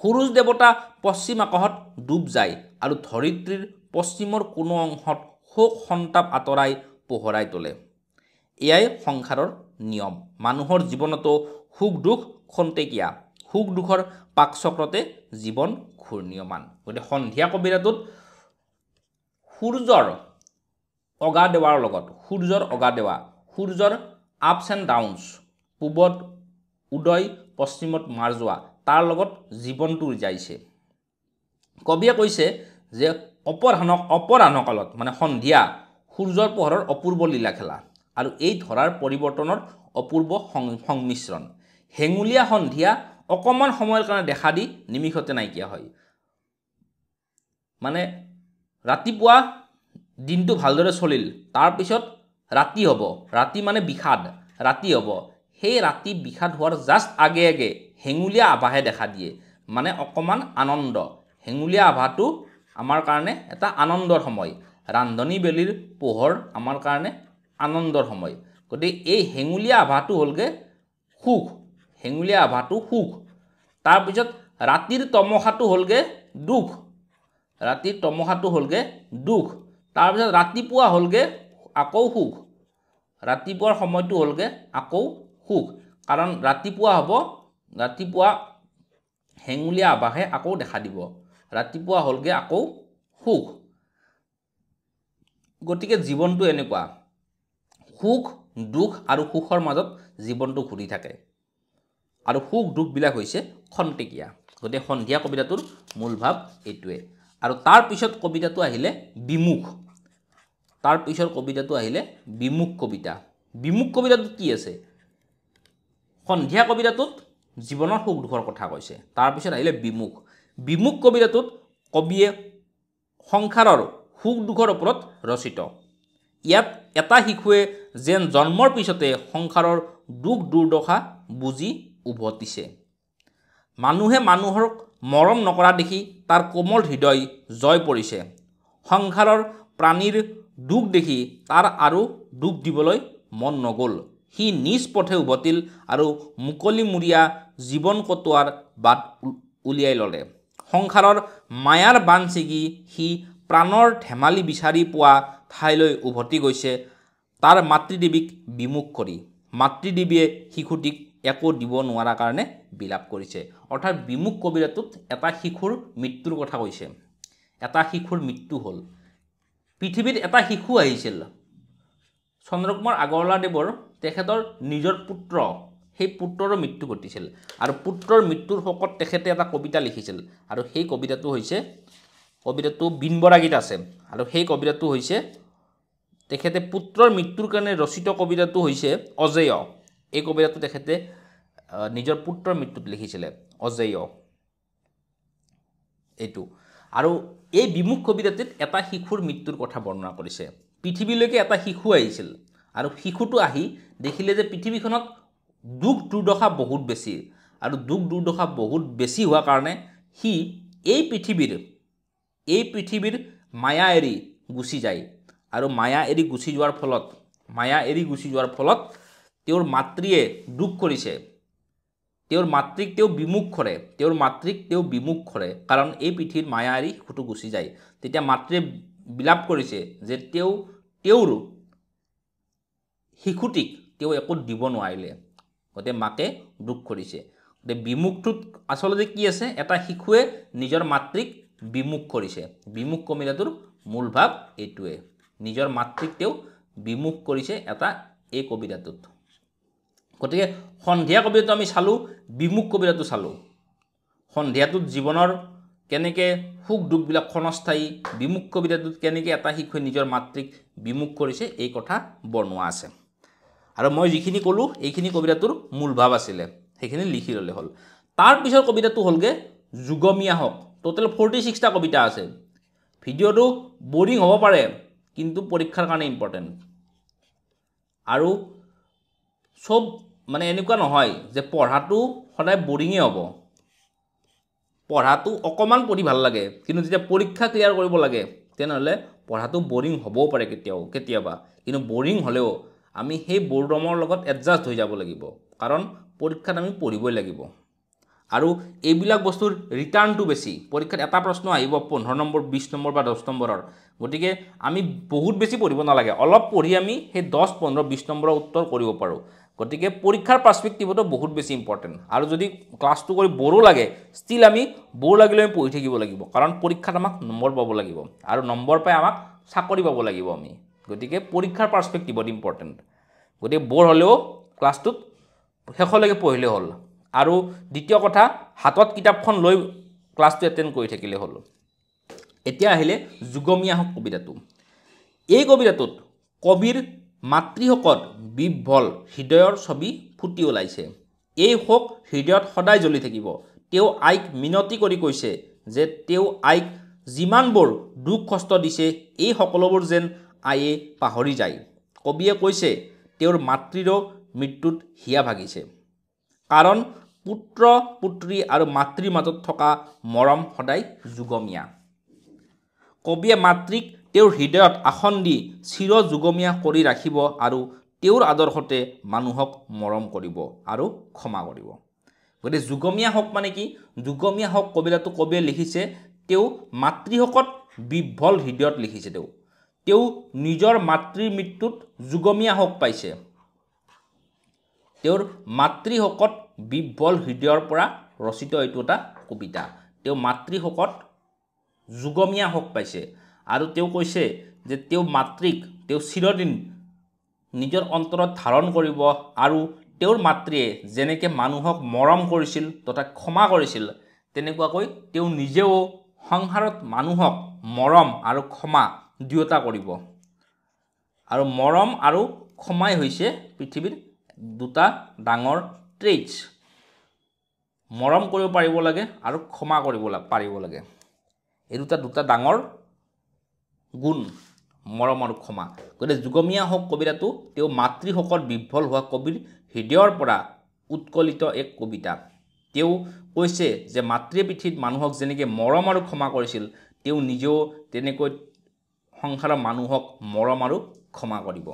সূৰুজ দেৱতা পশ্চিম আকাশত ডুব যায় আৰু ধৰিত্ৰীৰ পশ্চিমৰ কোনো অংশত শোক সন্তাপ আঁতৰাই পোহৰাই তোলে এয়াই সংসাৰৰ নিয়ম মানুহৰ জীৱনতো সুখ দুখ খন্তেকীয়া সুখ দুখৰ পাকচক্ৰতে জীৱন ঘূৰ্ণীয়মান গতিকে সন্ধিয়া কবিৰাটোত সূৰ্যৰ অগা দেৱাৰ লগত সূৰ্যৰ অগা দেৱা সূৰ্যৰ আপছ এণ্ড ডাউনছ পূবত উদয় পশ্চিমত মাৰ যোৱা তাৰ লগত জীৱনটো যাইছে কবিয়ে কৈছে যে অপৰাহ্নক অপৰাহ্নকালত মানে সন্ধিয়া সূৰ্যৰ পোহৰৰ অপূৰ্ব লীলা খেলা আৰু এই ধৰাৰ পৰিৱৰ্তনৰ অপূৰ্ব সংমিশ্ৰণ হেঙুলীয়া সন্ধিয়া অকণমান সময়ৰ কাৰণে দেখা দি নিমিষতে নাইকিয়া হয় মানে ৰাতিপুৱা দিনটো ভালদৰে চলিল তাৰপিছত ৰাতি হ'ব ৰাতি মানে বিষাদ ৰাতি হ'ব সেই ৰাতি বিষাদ হোৱাৰ জাষ্ট আগে আগে হেঙুলীয়া আভাহে দেখা দিয়ে মানে অকণমান আনন্দ হেঙুলীয়া আভাটো আমাৰ কাৰণে এটা আনন্দৰ সময় বেলিৰ পোহৰ আমাৰ কাৰণে আনন্দৰ সময় গতিকে এই হেঙুলীয়া আভাটো হ'লগৈ সুখ হেঙুলীয়া আভাটো সুখ তাৰপিছত ৰাতিৰ তমখাটো হ'লগৈ দুখ ৰাতিৰ তমখাটো হ'লগৈ দুখ তাৰপিছত ৰাতিপুৱা হ'লগৈ আকৌ সুখ ৰাতিপুৱাৰ সময়টো হ'লগৈ আকৌ সুখ কাৰণ ৰাতিপুৱা হ'ব ৰাতিপুৱা হেঙুলীয়া আৱাসে আকৌ দেখা দিব ৰাতিপুৱা হ'লগৈ আকৌ সুখ গতিকে জীৱনটো এনেকুৱা সুখ দুখ আৰু সুখৰ মাজত জীৱনটো ঘূৰি থাকে আৰু সুখ দুখবিলাক হৈছে খন্তেকীয়া গতিকে সন্ধিয়া কবিতাটোৰ মূল ভাৱ এইটোৱে আৰু তাৰপিছত কবিতাটো আহিলে বিমুখ তাৰপিছৰ কবিতাটো আহিলে বিমুখ কবিতা বিমুখ কবিতাটোত কি আছে সন্ধিয়া কবিতাটোত জীৱনৰ সুখ দুখৰ কথা কৈছে তাৰপিছত আহিলে বিমুখ বিমুখ কবিতাটোত কবিয়ে সংসাৰৰ সুখ দুখৰ ওপৰত ৰচিত ইয়াত এটা শিশুৱে যেন জন্মৰ পিছতে সংসাৰৰ দুখ দুৰ্দশা বুজি উভতিছে মানুহে মানুহক মৰম নকৰা দেখি তাৰ কোমল হৃদয় জয় পৰিছে সংসাৰৰ প্ৰাণীৰ দুখ দেখি তাৰ আৰু দুখ দিবলৈ মন নগ'ল সি নিজ পথে উভতিল আৰু মুকলিমূৰীয়া জীৱন কটোৱাৰ বাট উলিয়াই ল'লে সংসাৰৰ মায়াৰ বান ছিগি সি প্ৰাণৰ ধেমালি বিচাৰি পোৱা ঠাইলৈ উভতি গৈছে তাৰ মাতৃদেৱীক বিমুখ কৰি মাতৃদেৱীয়ে শিশুটিক একো দিব নোৱাৰা কাৰণে বিলাপ কৰিছে অৰ্থাৎ বিমুখ কবিতাটোত এটা শিশুৰ মৃত্যুৰ কথা কৈছে এটা শিশুৰ মৃত্যু হ'ল পৃথিৱীত এটা শিশু আহিছিল চন্দ্ৰকুমাৰ আগৰৱালাদেৱৰ তেখেতৰ নিজৰ পুত্ৰ সেই পুত্ৰৰ মৃত্যু ঘটিছিল আৰু পুত্ৰৰ মৃত্যুৰ শকত তেখেতে এটা কবিতা লিখিছিল আৰু সেই কবিতাটো হৈছে কবিতাটো বিনবৰাগীত আছে আৰু সেই কবিতাটো হৈছে তেখেতে পুত্ৰৰ মৃত্যুৰ কাৰণে ৰচিত কবিতাটো হৈছে অজেয় এই কবিতাটো তেখেতে নিজৰ পুত্ৰৰ মৃত্যুত লিখিছিলে অজেয় এইটো আৰু এই বিমুখ কবিতাটিত এটা শিশুৰ মৃত্যুৰ কথা বৰ্ণনা কৰিছে পৃথিৱীলৈকে এটা শিশু আহিছিল আৰু শিশুটো আহি দেখিলে যে পৃথিৱীখনত দুখ দুৰ্দশা বহুত বেছি আৰু দুখ দুৰ্দশা বহুত বেছি হোৱাৰ কাৰণে সি এই পৃথিৱীৰ এই পৃথিৱীৰ মায়া এৰি গুচি যায় আৰু মায়া এৰি গুচি যোৱাৰ ফলত মায়া এৰি গুচি যোৱাৰ ফলত তেওঁৰ মাতৃয়ে দুখ কৰিছে তেওঁৰ মাতৃক তেওঁ বিমুখ কৰে তেওঁৰ মাতৃক তেওঁ বিমুখ কৰে কাৰণ এই পৃথিৱীত মায়া এৰি শিশুটো গুচি যায় তেতিয়া মাতৃয়ে বিলাপ কৰিছে যে তেওঁ তেওঁৰো শিশুটিক তেওঁ একো দিব নোৱাৰিলে গতিকে মাকে দুখ কৰিছে গতিকে বিমুখটোত আচলতে কি আছে এটা শিশুৱে নিজৰ মাতৃক বিমুখ কৰিছে বিমুখ কমিলাটোৰ মূল ভাৱ এইটোৱে নিজৰ মাতৃক তেওঁ বিমুখ কৰিছে এটা এই কবিতাটোত গতিকে সন্ধিয়া কবিতাটো আমি চালোঁ বিমুখ কবিতাটো চালোঁ সন্ধিয়াটোত জীৱনৰ কেনেকৈ সুখ দুখবিলাক ক্ষণস্থায়ী বিমুখ কবিতাটোত কেনেকৈ এটা শিশুৱে নিজৰ মাতৃক বিমুখ কৰিছে এই কথা বৰ্ণোৱা আছে আৰু মই যিখিনি ক'লোঁ এইখিনি কবিতাটোৰ মূল ভাৱ আছিলে সেইখিনি লিখি ল'লে হ'ল তাৰপিছৰ কবিতাটো হ'লগৈ যুগমীয়া হওক টোটেল ফৰ্টি ছিক্সটা কবিতা আছে ভিডিঅ'টো বৰিং হ'ব পাৰে কিন্তু পৰীক্ষাৰ কাৰণে ইম্পৰ্টেণ্ট আৰু চব মানে এনেকুৱা নহয় যে পঢ়াটো সদায় বৰিঙে হ'ব পঢ়াটো অকণমান পঢ়ি ভাল লাগে কিন্তু যেতিয়া পৰীক্ষা ক্লিয়াৰ কৰিব লাগে তেনেহ'লে পঢ়াটো বৰিং হ'বও পাৰে কেতিয়াও কেতিয়াবা কিন্তু বৰিং হ'লেও আমি সেই বৰ্ডমৰ লগত এডজাষ্ট হৈ যাব লাগিব কাৰণ পৰীক্ষাত আমি পঢ়িবই লাগিব আৰু এইবিলাক বস্তুৰ ৰিটাৰ্ণটো বেছি পৰীক্ষাত এটা প্ৰশ্ন আহিব পোন্ধৰ নম্বৰ বিছ নম্বৰ বা দহ নম্বৰৰ গতিকে আমি বহুত বেছি পঢ়িব নালাগে অলপ পঢ়ি আমি সেই দহ পোন্ধৰ বিছ নম্বৰৰ উত্তৰ কৰিব পাৰোঁ গতিকে পৰীক্ষাৰ পাৰ্চপেক্টিভতো বহুত বেছি ইম্পৰ্টেণ্ট আৰু যদি ক্লাছটো কৰি বৰো লাগে ষ্টিল আমি ব'ৰ লাগিলেও আমি পঢ়ি থাকিব লাগিব কাৰণ পৰীক্ষাত আমাক নম্বৰ পাব লাগিব আৰু নম্বৰ পাই আমাক চাকৰি পাব লাগিব আমি গতিকে পৰীক্ষাৰ পাৰ্চপেক্টিভত ইম্পৰ্টেণ্ট গতিকে ব'ৰ হ'লেও ক্লাছটোত শেষলৈকে পঢ়িলে হ'ল আৰু দ্বিতীয় কথা হাতত কিতাপখন লৈ ক্লাছটো এটেণ্ড কৰি থাকিলে হ'ল এতিয়া আহিলে যুগমীয়া হওক কবিতাটো এই কবিতাটোত কবিৰ মাতৃসকত বিভল হৃদয়ৰ ছবি ফুটি ওলাইছে এই শোক হৃদয়ত সদায় জ্বলি থাকিব তেওঁ আইক মিনতি কৰি কৈছে যে তেওঁ আইক যিমানবোৰ দুখ কষ্ট দিছে এই সকলোবোৰ যেন আয়ে পাহৰি যায় কবিয়ে কৈছে তেওঁৰ মাতৃৰো মৃত্যুত হিয়া ভাগিছে কাৰণ পুত্ৰ পুত্ৰী আৰু মাতৃৰ মাজত থকা মৰম সদায় যুগমীয়া কবিয়ে মাতৃক তেওঁৰ হৃদয়ত আসন দি চিৰ চিৰযুগমীয়া কৰি ৰাখিব আৰু তেওঁৰ আদৰ্শতে মানুহক মৰম কৰিব আৰু ক্ষমা কৰিব গতিকে যুগমীয়া হওক মানে কি যুগমীয়া হওক কবিতাটো কবিয়ে লিখিছে তেওঁ মাতৃহকত বিভল হৃদয়ত লিখিছে তেওঁ তেওঁ নিজৰ মাতৃৰ মৃত্যুত যুগমীয়া হক পাইছে তেওঁৰ মাতৃ মাতৃসকত বিহ্বল হৃদয়ৰ পৰা ৰচিত এইটো এটা কবিতা তেওঁ মাতৃ মাতৃসকত যুগমীয়া হক পাইছে আৰু তেওঁ কৈছে যে তেওঁ মাতৃক তেওঁ চিৰদিন নিজৰ অন্তৰত ধাৰণ কৰিব আৰু তেওঁৰ মাতৃয়ে যেনেকৈ মানুহক মৰম কৰিছিল তথা ক্ষমা কৰিছিল তেনেকুৱাকৈ তেওঁ নিজেও সংসাৰত মানুহক মৰম আৰু ক্ষমা দুয়োটা কৰিব আৰু মৰম আৰু ক্ষমাই হৈছে পৃথিৱীৰ দুটা ডাঙৰ ট্ৰেইটছ মৰম কৰিব পাৰিব লাগে আৰু ক্ষমা কৰিব পাৰিব লাগে এই দুটা দুটা ডাঙৰ গুণ মৰম আৰু ক্ষমা গতিকে যুগমীয়া হওক কবিতাটো তেওঁ মাতৃসকল বিভল হোৱা কবিৰ হৃদয়ৰ পৰা উৎকলিত এক কবিতা তেওঁ কৈছে যে মাতৃ পিঠিত মানুহক যেনেকৈ মৰম আৰু ক্ষমা কৰিছিল তেওঁ নিজেও তেনেকৈ সংসাৰৰ মানুহক মৰম আৰু ক্ষমা কৰিব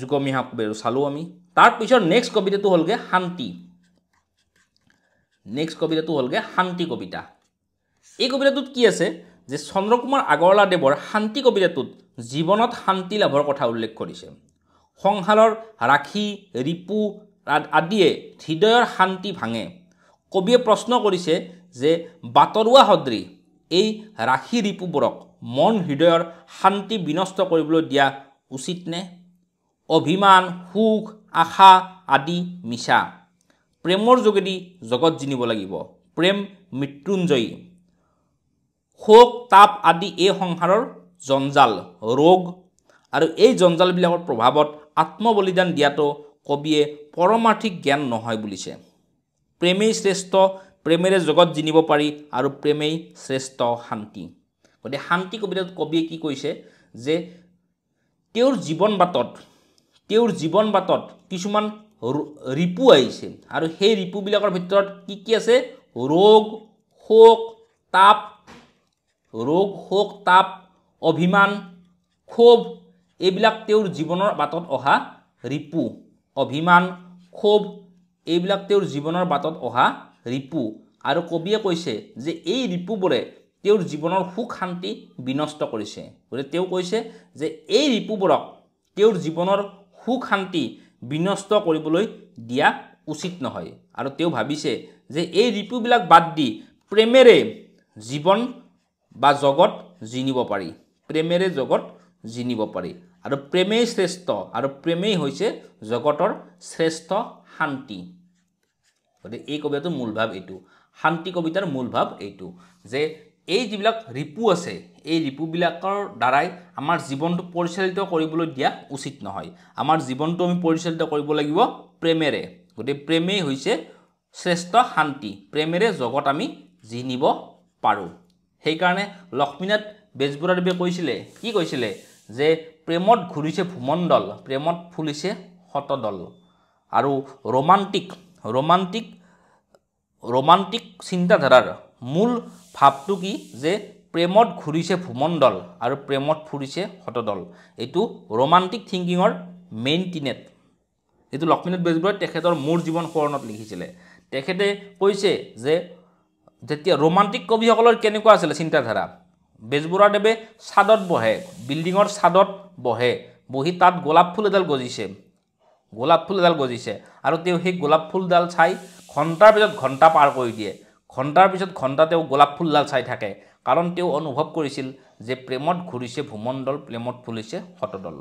যুগমিহা কবিটো চালোঁ আমি তাৰপিছত নেক্সট কবিতাটো হ'লগৈ শান্তি নেক্সট কবিতাটো হ'লগৈ শান্তি কবিতা এই কবিতাটোত কি আছে যে চন্দ্ৰকুমাৰ আগৰৱালাদেৱৰ শান্তি কবিতাটোত জীৱনত শান্তি লাভৰ কথা উল্লেখ কৰিছে সংসাৰৰ ৰাখি ৰিপু আদিয়ে হৃদয়ৰ শান্তি ভাঙে কবিয়ে প্ৰশ্ন কৰিছে যে বাটৰুৱা সদৃ এই ৰাখি ৰিপুবোৰক মন হৃদয়ৰ শান্তি বিনষ্ট কৰিবলৈ দিয়া উচিত নে অভিমান সুখ আশা আদি মিছা প্ৰেমৰ যোগেদি জগত জিনিব লাগিব প্ৰেম মৃত্যুঞ্জয়ী শোক তাপ আদি এই সংসাৰৰ জঞ্জাল ৰোগ আৰু এই জঞ্জালবিলাকৰ প্ৰভাৱত আত্মবলিদান দিয়াটো কবিয়ে পৰমাৰ্থিক জ্ঞান নহয় বুলিছে প্ৰেমেই শ্ৰেষ্ঠ প্ৰেমেৰে জগত জিনিব পাৰি আৰু প্ৰেমেই শ্ৰেষ্ঠ শান্তি গতিকে শান্তি কবিতাত কবিয়ে কি কৈছে যে তেওঁৰ জীৱন বাটত তেওঁৰ জীৱন বাটত কিছুমান ৰিপু আহিছে আৰু সেই ৰিপুবিলাকৰ ভিতৰত কি কি আছে ৰোগ শোক তাপ ৰোগ শোক তাপ অভিমান ক্ষোভ এইবিলাক তেওঁৰ জীৱনৰ বাটত অহা ৰিপু অভিমান ক্ষোভ এইবিলাক তেওঁৰ জীৱনৰ বাটত অহা ৰিপু আৰু কবিয়ে কৈছে যে এই ৰিপুবোৰে তেওঁৰ জীৱনৰ সুখ শান্তি বিনষ্ট কৰিছে গতিকে তেওঁ কৈছে যে এই ৰিপুবোৰক তেওঁৰ জীৱনৰ সুখ শান্তি বিনষ্ট কৰিবলৈ দিয়া উচিত নহয় আৰু তেওঁ ভাবিছে যে এই ৰিপুবিলাক বাদ দি প্ৰেমেৰে জীৱন বা জগত জিনিব পাৰি প্ৰেমেৰে জগত জিনিব পাৰি আৰু প্ৰেমেই শ্ৰেষ্ঠ আৰু প্ৰেমেই হৈছে জগতৰ শ্ৰেষ্ঠ শান্তি গতিকে এই কবিতাটোৰ মূল ভাৱ এইটো শান্তি কবিতাৰ মূল ভাৱ এইটো যে এই যিবিলাক ৰিপু আছে এই ৰিপুবিলাকৰ দ্বাৰাই আমাৰ জীৱনটো পৰিচালিত কৰিবলৈ দিয়া উচিত নহয় আমাৰ জীৱনটো আমি পৰিচালিত কৰিব লাগিব প্ৰেমেৰে গতিকে প্ৰেমেই হৈছে শ্ৰেষ্ঠ শান্তি প্ৰেমেৰে জগত আমি জিনিব পাৰোঁ সেইকাৰণে লক্ষ্মীনাথ বেজবৰুৱাদেৱে কৈছিলে কি কৈছিলে যে প্ৰেমত ঘূৰিছে ভূমণ্ডল প্ৰেমত ফুলিছে শতদল আৰু ৰোমাণ্টিক ৰোমাণ্টিক ৰোমাণ্টিক চিন্তাধাৰাৰ মূল ভাবটো কি যে প্ৰেমত ঘূৰিছে ভূমণ্ডল আৰু প্ৰেমত ফুৰিছে শতদল এইটো ৰোমাণ্টিক থিংকিঙৰ মেইন টিনেট এইটো লক্ষ্মীনাথ বেজবৰুৱাই তেখেতৰ মোৰ জীৱন সোৱৰণত লিখিছিলে তেখেতে কৈছে যে যেতিয়া ৰোমাণ্টিক কবিসকলৰ কেনেকুৱা আছিলে চিন্তাধাৰা বেজবৰুৱাদেৱে ছাদত বহে বিল্ডিঙৰ ছাদত বহে বহি তাত গোলাপ ফুল এডাল গজিছে গোলাপ ফুল এডাল গজিছে আৰু তেওঁ সেই গোলাপ ফুলডাল চাই ঘণ্টাৰ পিছত ঘণ্টা পাৰ কৰি দিয়ে ঘণ্টাৰ পিছত ঘণ্টা তেওঁ গোলাপ ফুললাল চাই থাকে কাৰণ তেওঁ অনুভৱ কৰিছিল যে প্ৰেমত ঘূৰিছে ভূমণ্ডল প্ৰেমত ফুলিছে শতদল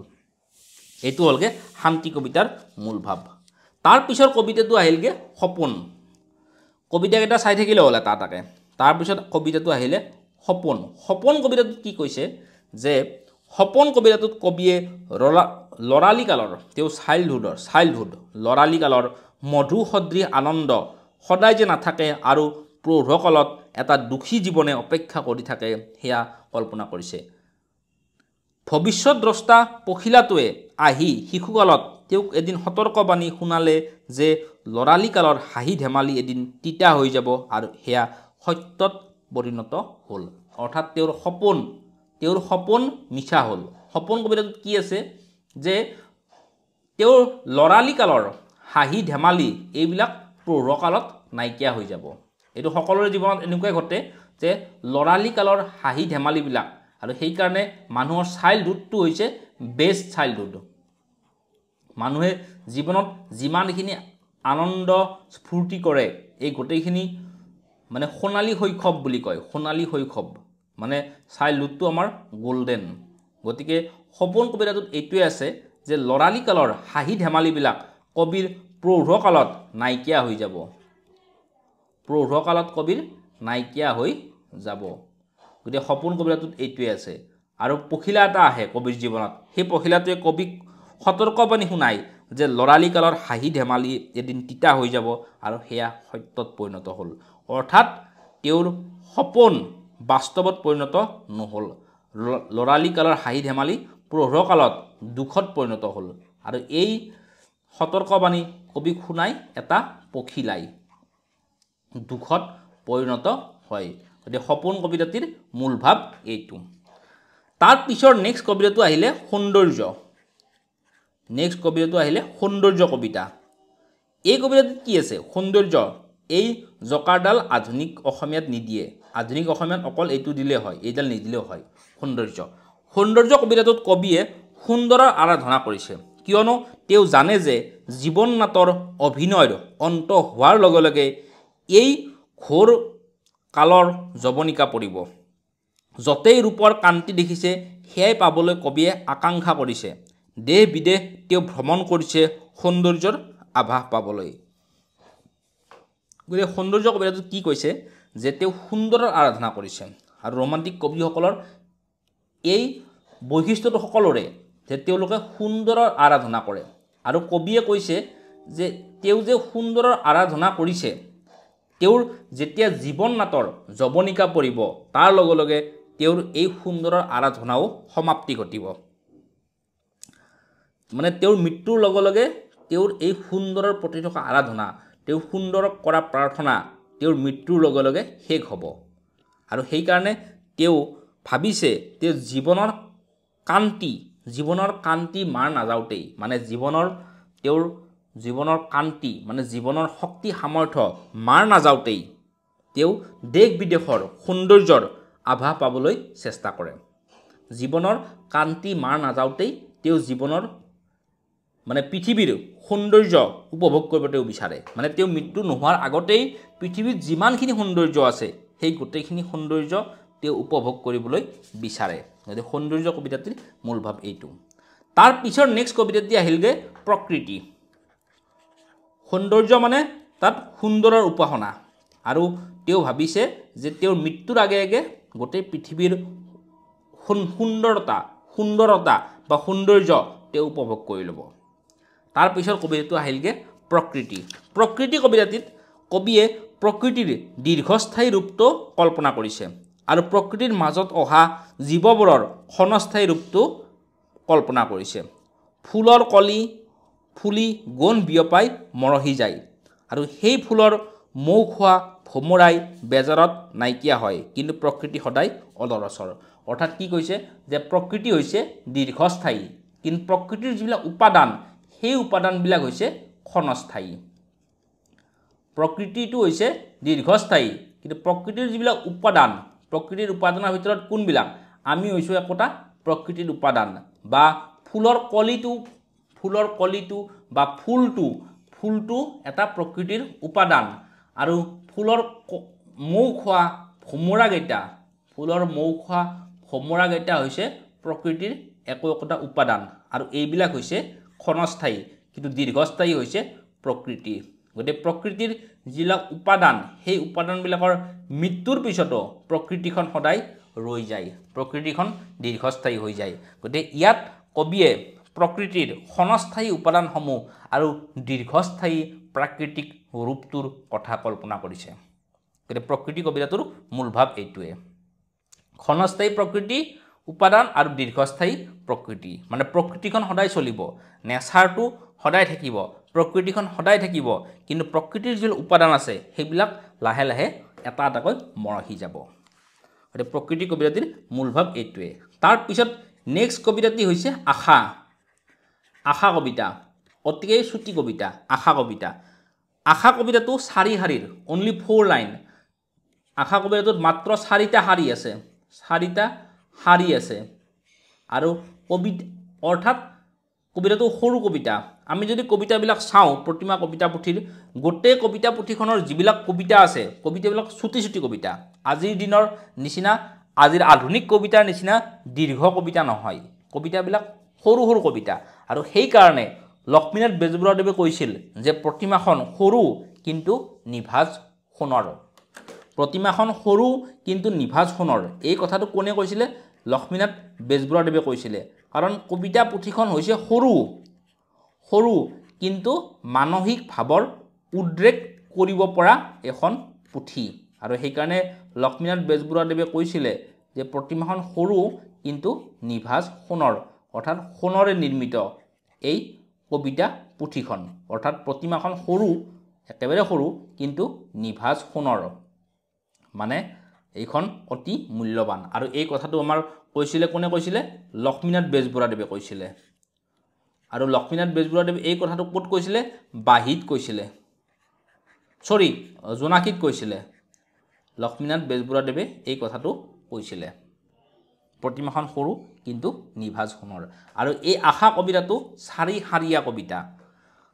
এইটো হ'লগৈ শান্তি কবিতাৰ মূল ভাৱ তাৰপিছৰ কবিতাটো আহিলগৈ সপোন কবিতাকেইটা চাই থাকিলে হ'লে তাত তাকে তাৰপিছত কবিতাটো আহিলে সপোন সপোন কবিতাটোত কি কৈছে যে সপোন কবিতাটোত কবিয়ে লৰা ল'ৰালি কালৰ তেওঁ চাইল্ডহুডৰ চাইল্ডহুড ল'ৰালি কালৰ মধু সদৃশ আনন্দ সদায় যে নাথাকে আৰু প্ৰৌঢ়কালত এটা দুখী জীৱনে অপেক্ষা কৰি থাকে সেয়া কল্পনা কৰিছে ভৱিষ্যতদ্ৰষ্টা পখিলাটোৱে আহি শিশুকালত তেওঁক এদিন সতৰ্কবাণী শুনালে যে লৰালি কালৰ হাঁহি ধেমালি এদিন তিতা হৈ যাব আৰু সেয়া সত্যত পৰিণত হ'ল অৰ্থাৎ তেওঁৰ সপোন তেওঁৰ সপোন মিছা হ'ল সপোন কবিতাটোত কি আছে যে তেওঁৰ লৰালি কালৰ হাঁহি ধেমালি এইবিলাক পৌঢ়কালত নাইকিয়া হৈ যাব এইটো সকলোৰে জীৱনত এনেকুৱাই ঘটে যে ল'ৰালি কালৰ হাঁহি ধেমালিবিলাক আৰু সেইকাৰণে মানুহৰ চাইল্ডহুডটো হৈছে বেষ্ট চাইল্ডহুড মানুহে জীৱনত যিমানখিনি আনন্দ স্ফূৰ্তি কৰে এই গোটেইখিনি মানে সোণালী শৈশৱ বুলি কয় সোণালী শৈশৱ মানে চাইল্ডহুডটো আমাৰ গ'ল্ডেন গতিকে সপোন কবিতাটোত এইটোৱে আছে যে ল'ৰালি কালৰ হাঁহি ধেমালিবিলাক কবিৰ প্ৰৌঢ়কালত নাইকিয়া হৈ যাব প্ৰৌঢ়কালত কবিৰ নাইকিয়া হৈ যাব গতিকে সপোন কবিতাটোত এইটোৱেই আছে আৰু পখিলা এটা আহে কবিৰ জীৱনত সেই পখিলাটোৱে কবিক সতৰ্কবাণী শুনাই যে ল'ৰালি কালৰ হাঁহি ধেমালি এদিন তিতা হৈ যাব আৰু সেয়া সত্যত পৰিণত হ'ল অৰ্থাৎ তেওঁৰ সপোন বাস্তৱত পৰিণত নহ'ল ল'ৰালি কালৰ হাঁহি ধেমালি পঢ়ুৰকালত দুখত পৰিণত হ'ল আৰু এই সতৰ্কবাণী কবিক শুনাই এটা পখিলাই দুখত পৰিণত হয় গতিকে সপোন কবিতাটিৰ মূল ভাৱ এইটো তাৰপিছৰ নেক্সট কবিতাটো আহিলে সৌন্দৰ্য নেক্সট কবিতাটো আহিলে সৌন্দৰ্য কবিতা এই কবিতাটোত কি আছে সৌন্দৰ্য এই জকাৰডাল আধুনিক অসমীয়াত নিদিয়ে আধুনিক অসমীয়াত অকল এইটো দিলে হয় এইডাল নিদিলেও হয় সৌন্দৰ্য সৌন্দৰ্য কবিতাটোত কবিয়ে সুন্দৰৰ আৰাধনা কৰিছে কিয়নো তেওঁ জানে যে জীৱন নাটৰ অভিনয়ৰ অন্ত হোৱাৰ লগে লগে এই ঘোৰ কালৰ জবনিকা পৰিব য'তেই ৰূপৰ কান্তি দেখিছে সেয়াই পাবলৈ কবিয়ে আকাংক্ষা কৰিছে দেশ বিদেশ তেওঁ ভ্ৰমণ কৰিছে সৌন্দৰ্যৰ আভাস পাবলৈ গতিকে সৌন্দৰ্য কবিতাটোত কি কৈছে যে তেওঁ সুন্দৰৰ আৰাধনা কৰিছে আৰু ৰোমাণ্টিক কবিসকলৰ এই বৈশিষ্ট্যটো সকলোৰে যে তেওঁলোকে সুন্দৰৰ আৰাধনা কৰে আৰু কবিয়ে কৈছে যে তেওঁ যে সুন্দৰৰ আৰাধনা কৰিছে তেওঁৰ যেতিয়া জীৱন নাটৰ জৱনিকা পৰিব তাৰ লগে লগে তেওঁৰ এই সুন্দৰৰ আৰাধনাও সমাপ্তি ঘটিব মানে তেওঁৰ মৃত্যুৰ লগে লগে তেওঁৰ এই সুন্দৰৰ প্ৰতি থকা আৰাধনা তেওঁ সুন্দৰক কৰা প্ৰাৰ্থনা তেওঁৰ মৃত্যুৰ লগে লগে শেষ হ'ব আৰু সেইকাৰণে তেওঁ ভাবিছে তেওঁ জীৱনৰ কান্তি জীৱনৰ কান্তি মাৰ নাযাওঁতেই মানে জীৱনৰ তেওঁৰ জীৱনৰ কান্তি মানে জীৱনৰ শক্তি সামৰ্থ্য মাৰ নাযাওঁতেই তেওঁ দেশ বিদেশৰ সৌন্দৰ্যৰ আভাস পাবলৈ চেষ্টা কৰে জীৱনৰ কান্তি মাৰ নাযাওঁতেই তেওঁ জীৱনৰ মানে পৃথিৱীৰ সৌন্দৰ্য উপভোগ কৰিব তেওঁ বিচাৰে মানে তেওঁ মৃত্যু নোহোৱাৰ আগতেই পৃথিৱীত যিমানখিনি সৌন্দৰ্য আছে সেই গোটেইখিনি সৌন্দৰ্য তেওঁ উপভোগ কৰিবলৈ বিচাৰে গতিকে সৌন্দৰ্য কবিতাটিৰ মূল ভাৱ এইটো তাৰ পিছৰ নেক্সট কবিতাটি আহিলগৈ প্ৰকৃতি সৌন্দৰ্য মানে তাত সুন্দৰৰ উপাসনা আৰু তেওঁ ভাবিছে যে তেওঁৰ মৃত্যুৰ আগে আগে গোটেই পৃথিৱীৰ সুন্দৰতা সুন্দৰতা বা সৌন্দৰ্য তেওঁ উপভোগ কৰি ল'ব তাৰপিছৰ কবিতাটো আহিলগৈ প্ৰকৃতি প্ৰকৃতি কবিতাটিত কবিয়ে প্ৰকৃতিৰ দীৰ্ঘস্থায়ী ৰূপটো কল্পনা কৰিছে আৰু প্ৰকৃতিৰ মাজত অহা জীৱবোৰৰ ক্ষণস্থায়ী ৰূপটো কল্পনা কৰিছে ফুলৰ কলি ফুলি গণ বিয়পাই মৰহি যায় আৰু সেই ফুলৰ মৌ খোৱা ভোমোৰাই বেজাৰত নাইকিয়া হয় কিন্তু প্ৰকৃতি সদায় অদৰচৰ অৰ্থাৎ কি কৈছে যে প্ৰকৃতি হৈছে দীৰ্ঘস্থায়ী কিন্তু প্ৰকৃতিৰ যিবিলাক উপাদান সেই উপাদানবিলাক হৈছে ক্ষণস্থায়ী প্ৰকৃতিটো হৈছে দীৰ্ঘস্থায়ী কিন্তু প্ৰকৃতিৰ যিবিলাক উপাদান প্ৰকৃতিৰ উপাদানৰ ভিতৰত কোনবিলাক আমি হৈছোঁ একোটা প্ৰকৃতিৰ উপাদান বা ফুলৰ কলিটো ফুলৰ কলিটো বা ফুলটো ফুলটো এটা প্ৰকৃতিৰ উপাদান আৰু ফুলৰ মৌ খোৱা ভোমোৰাকেইটা ফুলৰ মৌ খোৱা ভোমোৰাকেইটা হৈছে প্ৰকৃতিৰ একো একোটা উপাদান আৰু এইবিলাক হৈছে ক্ষণস্থায়ী কিন্তু দীৰ্ঘস্থায়ী হৈছে প্ৰকৃতি গতিকে প্ৰকৃতিৰ যিবিলাক উপাদান সেই উপাদানবিলাকৰ মৃত্যুৰ পিছতো প্ৰকৃতিখন সদায় ৰৈ যায় প্ৰকৃতিখন দীৰ্ঘস্থায়ী হৈ যায় গতিকে ইয়াত কবিয়ে প্ৰকৃতিৰ ক্ষণস্থায়ী উপাদানসমূহ আৰু দীৰ্ঘস্থায়ী প্ৰাকৃতিক ৰূপটোৰ কথা কল্পনা কৰিছে গতিকে প্ৰকৃতি কবিতাটোৰ মূলভাৱ এইটোৱে ক্ষণস্থায়ী প্ৰকৃতি উপাদান আৰু দীৰ্ঘস্থায়ী প্ৰকৃতি মানে প্ৰকৃতিখন সদায় চলিব নেচাৰটো সদায় থাকিব প্ৰকৃতিখন সদায় থাকিব কিন্তু প্ৰকৃতিৰ যি উপাদান আছে সেইবিলাক লাহে লাহে এটা এটাকৈ মৰহি যাব গতিকে প্ৰকৃতি কবিতাটিৰ মূলভাৱ এইটোৱে তাৰপিছত নেক্সট কবিতাটি হৈছে আশা আশা কবিতা অতিকে চুটি কবিতা আশা কবিতা আশা কবিতাটো চাৰি শাৰীৰ অনলি ফ'ৰ লাইন আশা কবিতাটোত মাত্ৰ চাৰিটা শাৰী আছে চাৰিটা শাৰী আছে আৰু কবি অৰ্থাৎ কবিতাটো সৰু কবিতা আমি যদি কবিতাবিলাক চাওঁ প্ৰতিমা কবিতা পুথিৰ গোটেই কবিতা পুথিখনৰ যিবিলাক কবিতা আছে কবিতাবিলাক চুটি চুটি কবিতা আজিৰ দিনৰ নিচিনা আজিৰ আধুনিক কবিতাৰ নিচিনা দীৰ্ঘ কবিতা নহয় কবিতাবিলাক সৰু সৰু কবিতা আৰু সেইকাৰণে লক্ষ্মীনাথ বেজবৰুৱাদেৱে কৈছিল যে প্ৰতিমাখন সৰু কিন্তু নিভাজ সোণৰ প্ৰতিমাখন সৰু কিন্তু নিভাজ সোণৰ এই কথাটো কোনে কৈছিলে লক্ষ্মীনাথ বেজবৰুৱাদেৱে কৈছিলে কাৰণ কবিতা পুথিখন হৈছে সৰু সৰু কিন্তু মানসিক ভাৱৰ উদ্ৰেক কৰিব পৰা এখন পুথি আৰু সেইকাৰণে লক্ষ্মীনাথ বেজবৰুৱাদেৱে কৈছিলে যে প্ৰতিমাখন সৰু কিন্তু নিভাজ সোণৰ অৰ্থাৎ সোণৰে নিৰ্মিত এই কবিতা পুথিখন অৰ্থাৎ প্ৰতিমাখন সৰু একেবাৰে সৰু কিন্তু নিভাজ সোণৰ মানে এইখন অতি মূল্যৱান আৰু এই কথাটো আমাৰ কৈছিলে কোনে কৈছিলে লক্ষ্মীনাথ বেজবৰুৱাদেৱে কৈছিলে আৰু লক্ষ্মীনাথ বেজবৰুৱাদেৱে এই কথাটো ক'ত কৈছিলে বাহিত কৈছিলে চৰি জোনাকীত কৈছিলে লক্ষ্মীনাথ বেজবৰুৱাদেৱে এই কথাটো কৈছিলে প্ৰতিমাখন সৰু কিন্তু নিভাজ সোণৰ আৰু এই আশা কবিতাটো চাৰিশাৰীয়া কবিতা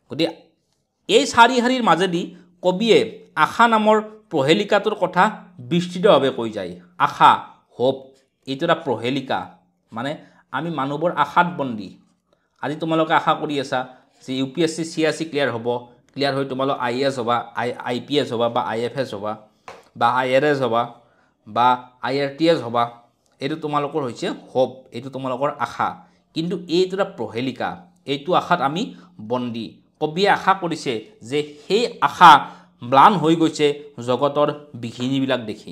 গতিকে এই চাৰিশাৰীৰ মাজেদি কবিয়ে আশা নামৰ প্ৰহেলিকাটোৰ কথা বিস্তৃতভাৱে কৈ যায় আশা হোপ এইটো এটা প্ৰহেলিকা মানে আমি মানুহবোৰ আশাত বন্দী আজি তোমালোকে আশা কৰি আছা যে U P S C C S C clear হ'ব ক্লিয়াৰ হৈ তোমালোক আই এ এছ হ'বা আই আই পি এছ হ'বা বা আই এফ এছ হ'বা বা আই আৰ এছ হ'বা বা আই আৰ টি এছ হ'বা এইটো তোমালোকৰ হৈছে হোপ এইটো তোমালোকৰ আশা কিন্তু এইটো এটা প্ৰহেলিকা এইটো আশাত আমি বন্দী কবিয়ে আশা কৰিছে যে সেই আশা ম্লান হৈ গৈছে জগতৰ বিঘিনিবিলাক দেখি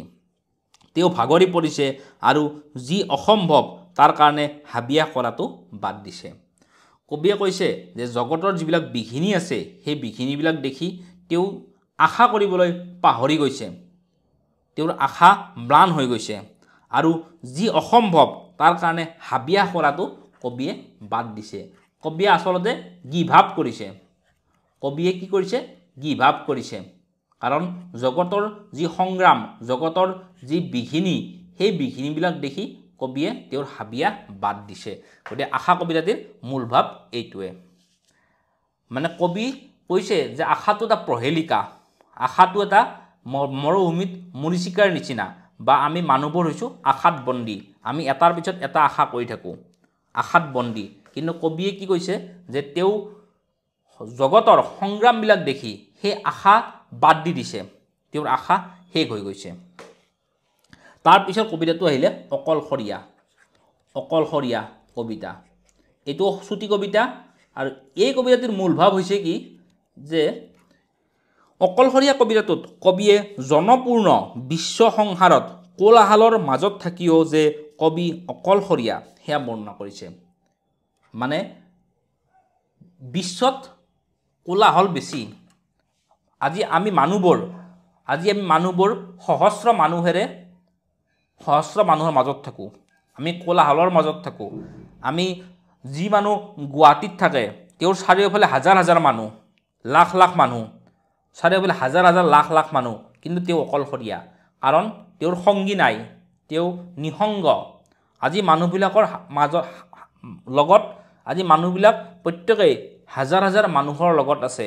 তেওঁ ভাগৰি পৰিছে আৰু যি অসম্ভৱ তাৰ কাৰণে হাবিয়া কৰাটো বাদ দিছে কবিয়ে কৈছে যে জগতৰ যিবিলাক বিঘিনি আছে সেই বিঘিনিবিলাক দেখি তেওঁ আশা কৰিবলৈ পাহৰি গৈছে তেওঁৰ আশা ম্লান হৈ গৈছে আৰু যি অসম্ভৱ তাৰ কাৰণে হাবিয়া কৰাটো কবিয়ে বাদ দিছে কবিয়ে আচলতে গিভাৱ কৰিছে কবিয়ে কি কৰিছে গিভাৱ কৰিছে কাৰণ জগতৰ যি সংগ্ৰাম জগতৰ যি বিঘিনি সেই বিঘিনিবিলাক দেখি কবিয়ে তেওঁৰ হাবিয়া বাদ দিছে গতিকে আশা কবিতাটিৰ মূল ভাৱ এইটোৱে মানে কবি কৈছে যে আশাটো এটা প্ৰহেলিকা আশাটো এটা ম মৰুভূমিত মৰিচিকাৰ নিচিনা বা আমি মানুহবোৰ হৈছোঁ আশাত বন্দী আমি এটাৰ পিছত এটা আশা কৰি থাকোঁ আশাত বন্দী কিন্তু কবিয়ে কি কৈছে যে তেওঁ জগতৰ সংগ্ৰামবিলাক দেখি সেই আশা বাদ দি দিছে তেওঁৰ আশা শেষ হৈ গৈছে তাৰপিছত কবিতাটো আহিলে অকলশৰীয়া অকলশৰীয়া কবিতা এইটো চুটি কবিতা আৰু এই কবিতাটোৰ মূল ভাৱ হৈছে কি যে অকলশৰীয়া কবিতাটোত কবিয়ে জনপূৰ্ণ বিশ্ব সংসাৰত কোলাহালৰ মাজত থাকিও যে কবি অকলশৰীয়া সেয়া বৰ্ণনা কৰিছে মানে বিশ্বত কোলাহল বেছি আজি আমি মানুহবোৰ আজি আমি মানুহবোৰ সহস্ৰ মানুহেৰে সহস্ৰ মানুহৰ মাজত থাকোঁ আমি কোলাহলৰ মাজত থাকোঁ আমি যি মানুহ গুৱাহাটীত থাকে তেওঁৰ চাৰিওফালে হাজাৰ হাজাৰ মানুহ লাখ লাখ মানুহ চাৰিওফালে হাজাৰ হাজাৰ লাখ লাখ মানুহ কিন্তু তেওঁ অকলশৰীয়া কাৰণ তেওঁৰ সংগী নাই তেওঁ নিসংগ আজি মানুহবিলাকৰ মাজত লগত আজি মানুহবিলাক প্ৰত্যেকেই হাজাৰ হাজাৰ মানুহৰ লগত আছে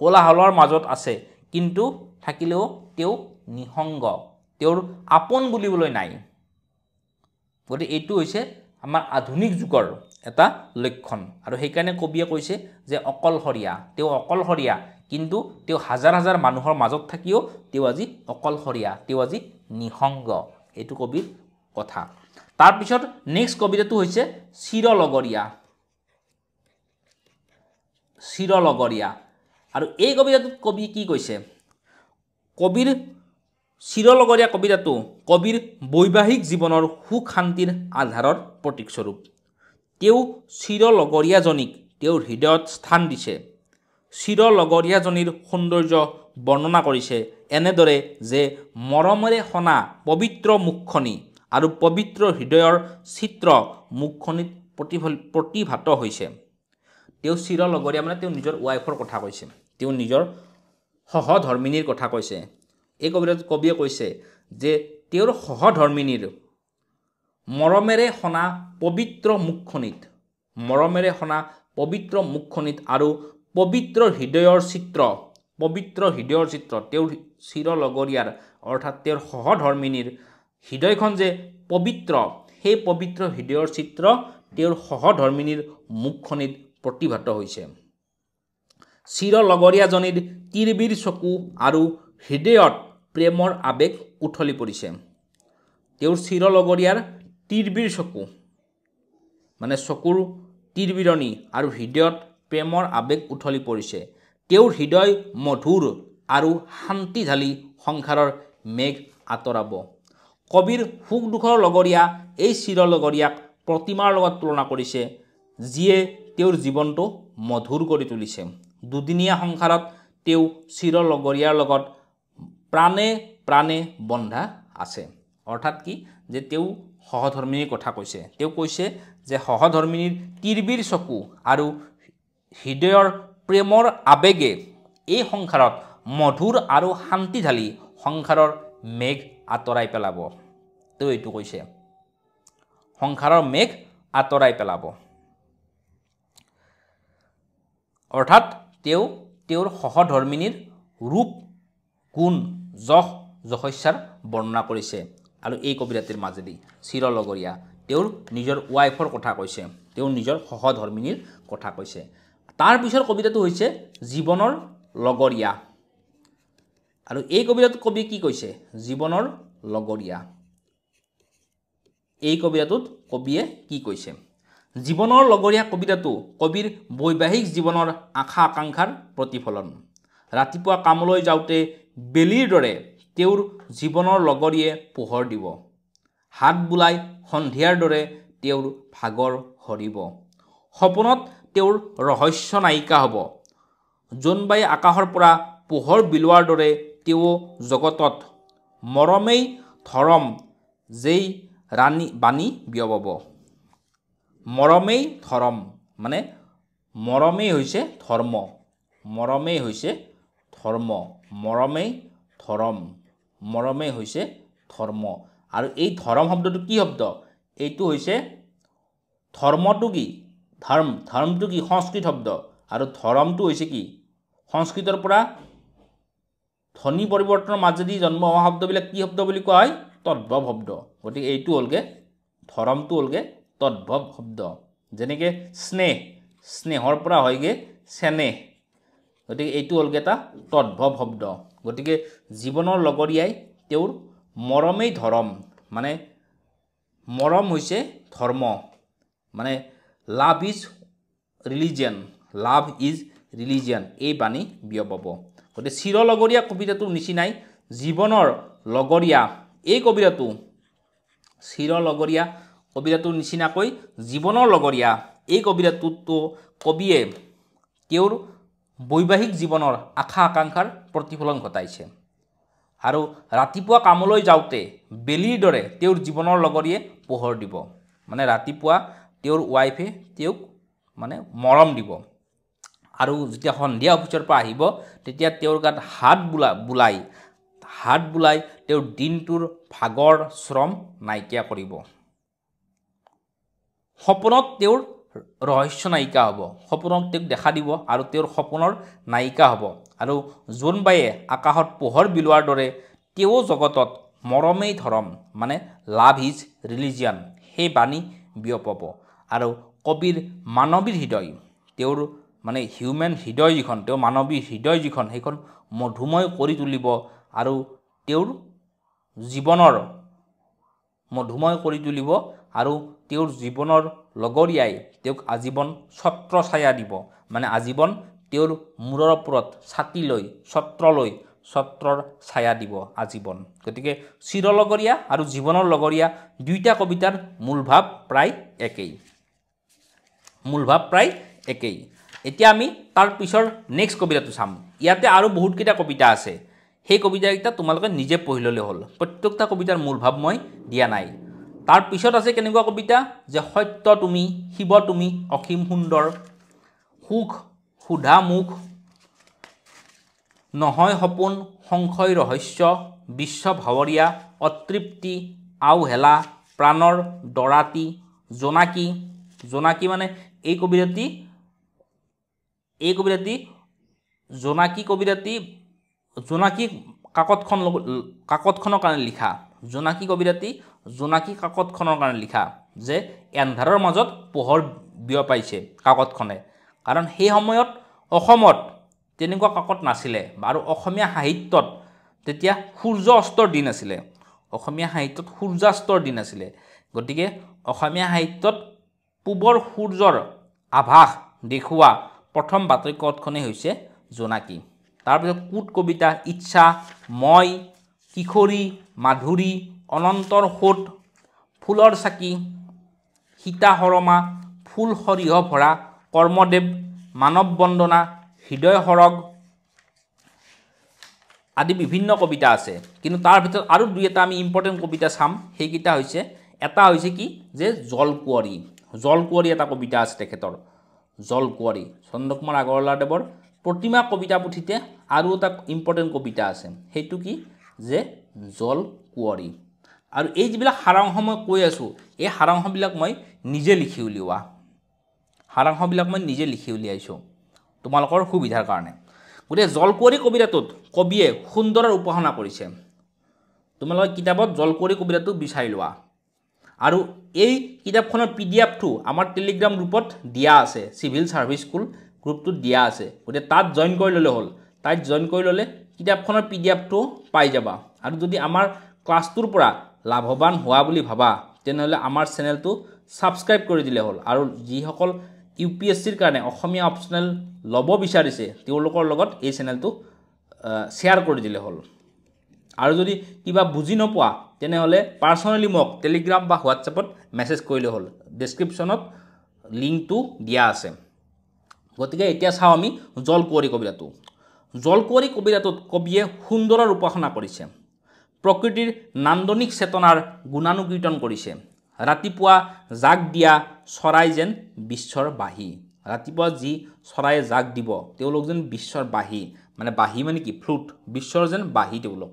কোলাহলৰ মাজত আছে কিন্তু থাকিলেও তেওঁ নিসংগ তেওঁৰ আপোন বুলিবলৈ নাই গতিকে এইটো হৈছে আমাৰ আধুনিক যুগৰ এটা লক্ষণ আৰু সেইকাৰণে কবিয়ে কৈছে যে অকলশৰীয়া তেওঁ অকলশৰীয়া কিন্তু তেওঁ হাজাৰ হাজাৰ মানুহৰ মাজত থাকিও তেওঁ আজি অকলশৰীয়া তেওঁ আজি নিসংগ এইটো কবিৰ কথা তাৰপিছত নেক্সট কবিতাটো হৈছে চিৰলগৰীয়া চিৰলগৰীয়া আৰু এই কবিতাটোত কবি কি কৈছে কবিৰ চিৰলগৰীয়া কবিতাটো কবিৰ বৈবাহিক জীৱনৰ সুখ শান্তিৰ আধাৰৰ প্ৰতীকস্বৰূপ তেওঁ চিৰলগৰীয়াজনীক তেওঁৰ হৃদয়ত স্থান দিছে চিৰ লগৰীয়াজনীৰ সৌন্দৰ্য বৰ্ণনা কৰিছে এনেদৰে যে মৰমেৰে সনা পবিত্ৰ মুখখনি আৰু পবিত্ৰ হৃদয়ৰ চিত্ৰ মুখখনিত প্ৰতিফল প্ৰতিভাত হৈছে তেওঁ চিৰ লগৰীয়া মানে তেওঁ নিজৰ ৱাইফৰ কথা কৈছে তেওঁ নিজৰ সহধৰ্মিনীৰ কথা কৈছে এই কবিতাত কবিয়ে কৈছে যে তেওঁৰ সহধৰ্মিনীৰ মৰমেৰে সনা পবিত্ৰ মুখখনিত মৰমেৰে সনা পবিত্ৰ মুখখনিত আৰু পবিত্ৰ হৃদয়ৰ চিত্ৰ পবিত্ৰ হৃদয়ৰ চিত্ৰ তেওঁৰ চিৰ লগৰীয়াৰ অৰ্থাৎ তেওঁৰ সহধৰ্মিনীৰ হৃদয়খন যে পবিত্ৰ সেই পবিত্ৰ হৃদয়ৰ চিত্ৰ তেওঁৰ সহধৰ্মিনীৰ মুখখনিত প্ৰতিভাত হৈছে চিৰ লগৰীয়াজনীৰ তিৰবিৰ চকু আৰু হৃদয়ত প্ৰেমৰ আৱেগ উঠলি পৰিছে তেওঁৰ চিৰ লগৰীয়াৰ তিৰবিৰ চকু মানে চকুৰ তিৰবিৰণী আৰু হৃদয়ত প্ৰেমৰ আৱেগ উথলি পৰিছে তেওঁৰ হৃদয় মধুৰ আৰু শান্তি ঢালি সংসাৰৰ মেঘ আঁতৰাব কবিৰ সুখ দুখৰ লগৰীয়া এই চিৰ লগৰীয়াক প্ৰতিমাৰ লগত তুলনা কৰিছে যিয়ে তেওঁৰ জীৱনটো মধুৰ কৰি তুলিছে দুদিনীয়া সংসাৰত তেওঁ চিৰ লগৰীয়াৰ লগত প্ৰাণে প্ৰাণে বন্ধা আছে অৰ্থাৎ কি যে তেওঁ সহধৰ্মিনীৰ কথা কৈছে তেওঁ কৈছে যে সহধৰ্মিনীৰ তিৰবিৰ চকু আৰু হৃদয়ৰ প্ৰেমৰ আৱেগে এই সংসাৰত মধুৰ আৰু শান্তি ঢালি সংসাৰৰ মেঘ আঁতৰাই পেলাব তেওঁ এইটো কৈছে সংসাৰৰ মেঘ আঁতৰাই পেলাব অৰ্থাৎ তেওঁ তেওঁৰ সহধৰ্মিনীৰ ৰূপ গুণ যশ যশস্যাৰ বৰ্ণনা কৰিছে আৰু এই কবিতাটিৰ মাজেদি চিৰলগৰীয়া তেওঁৰ নিজৰ ৱাইফৰ কথা কৈছে তেওঁৰ নিজৰ সহধৰ্মিনীৰ কথা কৈছে তাৰ পিছৰ কবিতাটো হৈছে জীৱনৰ লগৰীয়া আৰু এই কবিতাটোত কবি কি কৈছে জীৱনৰ লগৰীয়া এই কবিতাটোত কবিয়ে কি কৈছে জীৱনৰ লগৰীয়া কবিতাটো কবিৰ বৈবাহিক জীৱনৰ আশা আকাংক্ষাৰ প্ৰতিফলন ৰাতিপুৱা কামলৈ যাওঁতে বেলিৰ দৰে তেওঁৰ জীৱনৰ লগৰীয়ে পোহৰ দিব হাত বোলাই সন্ধিয়াৰ দৰে তেওঁৰ ভাগৰ সৰিব সপোনত তেওঁৰ ৰহস্য নায়িকা হ'ব জোনবাই আকাশৰ পৰা পোহৰ বিলোৱাৰ দৰে তেওঁ জগতত মৰমেই ধৰম যেই ৰাণী বাণী বিয়পাব মৰমেই ধৰম মানে মৰমেই হৈছে ধৰ্ম মৰমেই হৈছে ধৰ্ম মৰমেই ধৰম মৰমেই হৈছে ধৰ্ম আৰু এই ধৰম শব্দটো কি শব্দ এইটো হৈছে ধৰ্মটো কি ধৰ্ম ধৰ্মটো কি সংস্কৃত শব্দ আৰু ধৰমটো হৈছে কি সংস্কৃতৰ পৰা ধ্বনি পৰিৱৰ্তনৰ মাজেদি জন্ম হোৱা শব্দবিলাক কি শব্দ বুলি কোৱা হয় তদ্ভৱ শব্দ গতিকে এইটো হ'লগৈ ধৰমটো হ'লগৈ তদ্ভৱ শব্দ যেনেকৈ স্নেহ স্নেহৰ পৰা হয়গৈ চেনেহ গতিকে এইটো হ'লগৈ এটা তদ্ভৱ শব্দ গতিকে জীৱনৰ লগৰীয়াই তেওঁৰ মৰমেই ধৰম মানে মৰম হৈছে ধৰ্ম মানে love is religion love is religion এই বাণী বিয়পাব গতিকে চিৰ লগৰীয়া কবিতাটোৰ নিচিনাই জীৱনৰ লগৰীয়া এই কবিতাটো চিৰ লগৰীয়া কবিতাটোৰ নিচিনাকৈ জীৱনৰ লগৰীয়া এই কবিতাটোতো কবিয়ে তেওঁৰ বৈবাহিক জীৱনৰ আশা আকাংক্ষাৰ প্ৰতিফলন ঘটাইছে আৰু ৰাতিপুৱা কামলৈ যাওঁতে বেলিৰ দৰে তেওঁৰ জীৱনৰ লগৰীয়ে পোহৰ দিব মানে ৰাতিপুৱা তেওঁৰ ৱাইফে তেওঁক মানে মৰম দিব আৰু যেতিয়া সন্ধিয়া অফিচৰ পৰা আহিব তেতিয়া তেওঁৰ গাত হাত বোলা বোলাই হাত বোলাই তেওঁৰ দিনটোৰ ভাগৰ শ্ৰম নাইকিয়া কৰিব সপোনত তেওঁৰ ৰহস্য নায়িকা হ'ব সপোনত তেওঁক দেখা দিব আৰু তেওঁৰ সপোনৰ নায়িকা হ'ব আৰু জোনবাইয়ে আকাশত পোহৰ বিলোৱাৰ দৰে তেওঁ জগতত মৰমেই ধৰম মানে লাভ ইজ ৰিলিজিয়ান সেই বাণী বিয়পাব আৰু কবিৰ মানৱীৰ হৃদয় তেওঁৰ মানে হিউমেন হৃদয় যিখন তেওঁৰ মানৱীৰ হৃদয় যিখন সেইখন মধুময় কৰি তুলিব আৰু তেওঁৰ জীৱনৰ মধুময় কৰি তুলিব আৰু তেওঁৰ জীৱনৰ লগৰীয়াই তেওঁক আজীৱন ছত্ৰ ছায়া দিব মানে আজীৱন তেওঁৰ মূৰৰ ওপৰত ছাতি লৈ ছত্ৰ লৈ ছত্ৰৰ ছায়া দিব আজীৱন গতিকে চিৰলগৰীয়া আৰু জীৱনৰ লগৰীয়া দুয়োটা কবিতাৰ মূল ভাৱ প্ৰায় একেই মূল ভাব প্ৰায় একেই এতিয়া আমি তাৰ পিছৰ নেক্সট কবিতাটো চাম ইয়াতে আৰু বহুতকেইটা কবিতা আছে সেই কবিতাকেইটা তোমালোকে নিজে পঢ়ি ল'লে হ'ল প্ৰত্যেকটা কবিতাৰ মূল ভাৱ মই দিয়া নাই তাৰ পিছত আছে কেনেকুৱা কবিতা যে সত্য তুমি শিৱ তুমি অসীম সুন্দৰ সুখ সোধা মুখ নহয় সপোন সংশয় ৰহস্য বিশ্ব ভাৱৰীয়া অতৃপ্তি আওহেলা প্ৰাণৰ দৰাতি জোনাকী জোনাকী মানে এই কবিতাটি এই কবিতাটি জোনাকী কবিতাটি জোনাকী কাকতখন কাকতখনৰ কাৰণে লিখা জোনাকী কবিতাটি জোনাকী কাকতখনৰ কাৰণে লিখা যে এন্ধাৰৰ মাজত পোহৰ বিয় পাইছে কাকতখনে কাৰণ সেই সময়ত অসমত তেনেকুৱা কাকত নাছিলে আৰু অসমীয়া সাহিত্যত তেতিয়া সূৰ্য অস্তৰ দিন আছিলে অসমীয়া সাহিত্যত সূৰ্যাস্তৰ দিন আছিলে গতিকে অসমীয়া সাহিত্যত পূবৰ সূৰ্যৰ আভাস দেখুওৱা প্ৰথম বাতৰিকক্ষণেই হৈছে জোনাকী তাৰপিছত কুট কবিতা ইচ্ছা মই কিশোৰী মাধুৰী অনন্তৰ সোঁত ফুলৰ চাকি সীতা শৰমা ফুল সৰিয়হ ভৰা কৰ্মদেৱ মানৱ বন্দনা হৃদয় সৰগ আদি বিভিন্ন কবিতা আছে কিন্তু তাৰ ভিতৰত আৰু দুই এটা আমি ইম্পৰ্টেণ্ট কবিতা চাম সেইকেইটা হৈছে এটা হৈছে কি যে জলকুঁৱৰী জলকুঁৱৰী এটা কবিতা আছে তেখেতৰ জলকুঁৱৰী চন্দ্ৰকুমাৰ আগৰৱালাদেৱৰ প্ৰতিমা কবিতা পুথিতে আৰু এটা ইম্পৰ্টেণ্ট কবিতা আছে সেইটো কি যে জলকুঁৱৰী আৰু এই যিবিলাক সাৰাংশ মই কৈ আছোঁ এই সাৰাংশবিলাক মই নিজে লিখি উলিওৱা সাৰাংশবিলাক মই নিজে লিখি উলিয়াইছোঁ তোমালোকৰ সুবিধাৰ কাৰণে গতিকে জলকুঁৱৰী কবিতাটোত কবিয়ে সুন্দৰৰ উপাসনা কৰিছে তোমালোকে কিতাপত জলকুঁৱৰী কবিতাটো বিচাৰি লোৱা আৰু এই কিতাপখনৰ পি ডি এফটো আমাৰ টেলিগ্ৰাম গ্ৰুপত দিয়া আছে চিভিল ছাৰ্ভিচ স্কুল গ্ৰুপটোত দিয়া আছে গতিকে তাত জইন কৰি ল'লে হ'ল তাত জইন কৰি ল'লে কিতাপখনৰ পি ডি এফটো পাই যাবা আৰু যদি আমাৰ ক্লাছটোৰ পৰা লাভৱান হোৱা বুলি ভাবা তেনেহ'লে আমাৰ চেনেলটো ছাবস্ক্ৰাইব কৰি দিলে হ'ল আৰু যিসকল ইউ পি এছ চিৰ কাৰণে অসমীয়া অপচনেল ল'ব বিচাৰিছে তেওঁলোকৰ লগত এই চেনেলটো শ্বেয়াৰ কৰি দিলে হ'ল আৰু যদি কিবা বুজি নোপোৱা তেনেহ'লে পাৰ্চনেলি মোক টেলিগ্ৰাম বা হোৱাটছএপত মেছেজ কৰিলে হ'ল ডেছক্ৰিপশ্যনত লিংকটো দিয়া আছে গতিকে এতিয়া চাওঁ আমি জলকুঁৱৰী কবিতাটো জলকুঁৱৰী কবিতাটোত কবিয়ে সুন্দৰৰ উপাসনা কৰিছে প্ৰকৃতিৰ নান্দনিক চেতনাৰ গুণানুকীৰ্তন কৰিছে ৰাতিপুৱা জাক দিয়া চৰাই যেন বিশ্বৰ বাঁহী ৰাতিপুৱা যি চৰাইয়ে জাক দিব তেওঁলোক যেন বিশ্বৰ বাঁহী মানে বাঁহী মানে কি ফ্লুট বিশ্বৰ যেন বাঁহী তেওঁলোক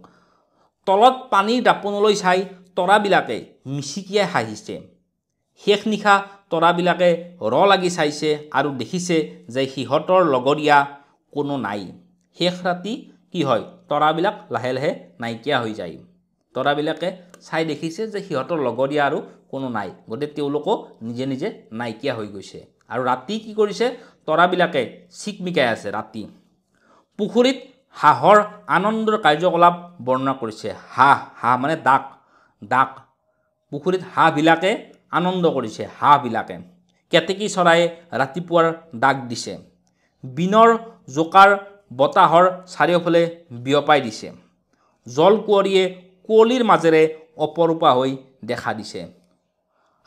তলত পানীৰ দাপোনলৈ চাই তৰাবিলাকে মিচিকিয়াই হাঁহিছে শেষ নিশা তৰাবিলাকে ৰ লাগি চাইছে আৰু দেখিছে যে সিহঁতৰ লগৰীয়া কোনো নাই শেষ ৰাতি কি হয় তৰাবিলাক লাহে লাহে নাইকিয়া হৈ যায় তৰাবিলাকে চাই দেখিছে যে সিহঁতৰ লগৰীয়া আৰু কোনো নাই গতিকে তেওঁলোকো নিজে নিজে নাইকিয়া হৈ গৈছে আৰু ৰাতি কি কৰিছে তৰাবিলাকে চিকমিকাই আছে ৰাতি পুখুৰীত হাঁহৰ আনন্দৰ কাৰ্যকলাপ বৰ্ণনা কৰিছে হাঁহ হাঁহ মানে ডাক ডাক পুখুৰীত হাঁহবিলাকে আনন্দ কৰিছে হাঁহবিলাকে কেতেকী চৰায়ে ৰাতিপুৱাৰ ডাক দিছে বিনৰ জোকাৰ বতাহৰ চাৰিওফালে বিয়পাই দিছে জলকুঁৱৰীয়ে কুঁৱলীৰ মাজেৰে অপৰূপা হৈ দেখা দিছে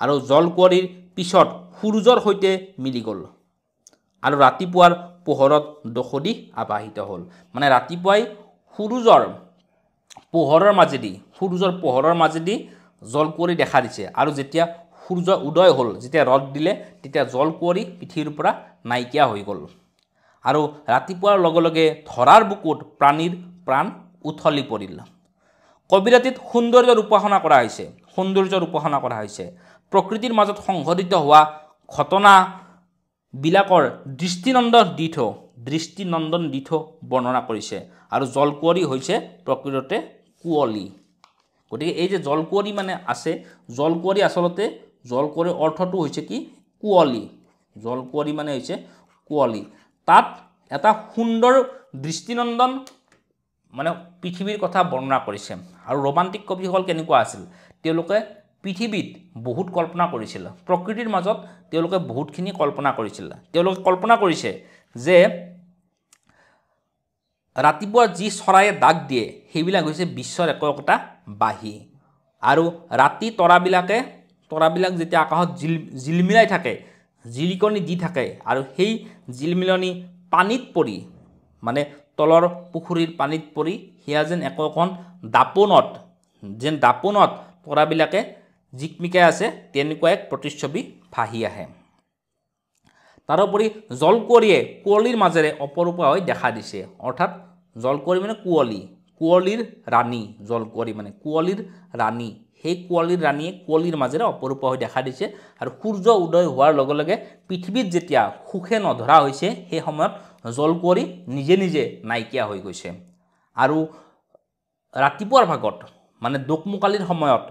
আৰু জলকুঁৱৰীৰ পিছত সূৰ্যৰ সৈতে মিলি গ'ল আৰু ৰাতিপুৱাৰ পোহৰত দশদিহ আবাহিত হ'ল মানে ৰাতিপুৱাই সূৰ্যৰ পোহৰৰ মাজেদি সূৰ্যৰ পোহৰৰ মাজেদি জলকুঁৱৰী দেখা দিছে আৰু যেতিয়া সূৰ্য উদয় হ'ল যেতিয়া ৰদ দিলে তেতিয়া জলকুঁৱৰী পৃথিৱীৰ পৰা নাইকিয়া হৈ গ'ল আৰু ৰাতিপুৱাৰ লগে লগে ধৰাৰ বুকুত প্ৰাণীৰ প্ৰাণ উথলি পৰিল কবিৰাতিত সৌন্দৰ্যৰ উপাসনা কৰা হৈছে সৌন্দৰ্যৰ উপাসনা কৰা হৈছে প্ৰকৃতিৰ মাজত সংঘটিত হোৱা ঘটনা বিলাকৰ দৃষ্টিনন্দন দি থৌ দৃষ্টিনন্দন দি থৌ বৰ্ণনা কৰিছে আৰু জলকুঁৱৰী হৈছে প্ৰকৃততে কুঁৱলী গতিকে এই যে জলকুঁৱৰী মানে আছে জলকুঁৱৰী আচলতে জলকুঁৱৰী অৰ্থটো হৈছে কি কুঁৱলী জলকুঁৱৰী মানে হৈছে কুঁৱলী তাত এটা সুন্দৰ দৃষ্টিনন্দন মানে পৃথিৱীৰ কথা বৰ্ণনা কৰিছে আৰু ৰোমাণ্টিক কবিসকল কেনেকুৱা আছিল তেওঁলোকে পৃথিৱীত বহুত কল্পনা কৰিছিল প্ৰকৃতিৰ মাজত তেওঁলোকে বহুতখিনি কল্পনা কৰিছিল তেওঁলোকে কল্পনা কৰিছে যে ৰাতিপুৱা যি চৰায়ে ডাক দিয়ে সেইবিলাক হৈছে বিশ্বৰ একো একোটা বাঁহী আৰু ৰাতি তৰাবিলাকে তৰাবিলাক যেতিয়া আকাশত জিল জিলমিলাই থাকে জিলিকনি দি থাকে আৰু সেই জিলমিলনি পানীত পৰি মানে তলৰ পুখুৰীৰ পানীত পৰি সেয়া যেন একোখন দাপোনত যেন দাপোনত তৰাবিলাকে জিকমিকাই আছে তেনেকুৱা এক প্ৰতিচ্ছবি ভাহি আহে তাৰোপৰি জলকুঁৱৰীয়ে কুঁৱলীৰ মাজেৰে অপৰূপা হৈ দেখা দিছে অৰ্থাৎ জলকুঁৱৰী মানে কুঁৱলী কুঁৱলীৰ ৰাণী জলকুঁৱৰী মানে কুঁৱলীৰ ৰাণী সেই কুঁৱলীৰ ৰাণীয়ে কুঁৱলীৰ মাজেৰে অপৰূপা হৈ দেখা দিছে আৰু সূৰ্য উদয় হোৱাৰ লগে লগে পৃথিৱীত যেতিয়া সুখে নধৰা হৈছে সেই সময়ত জলকুঁৱৰী নিজে নিজে নাইকিয়া হৈ গৈছে আৰু ৰাতিপুৱাৰ ভাগত মানে দোকমোকালিৰ সময়ত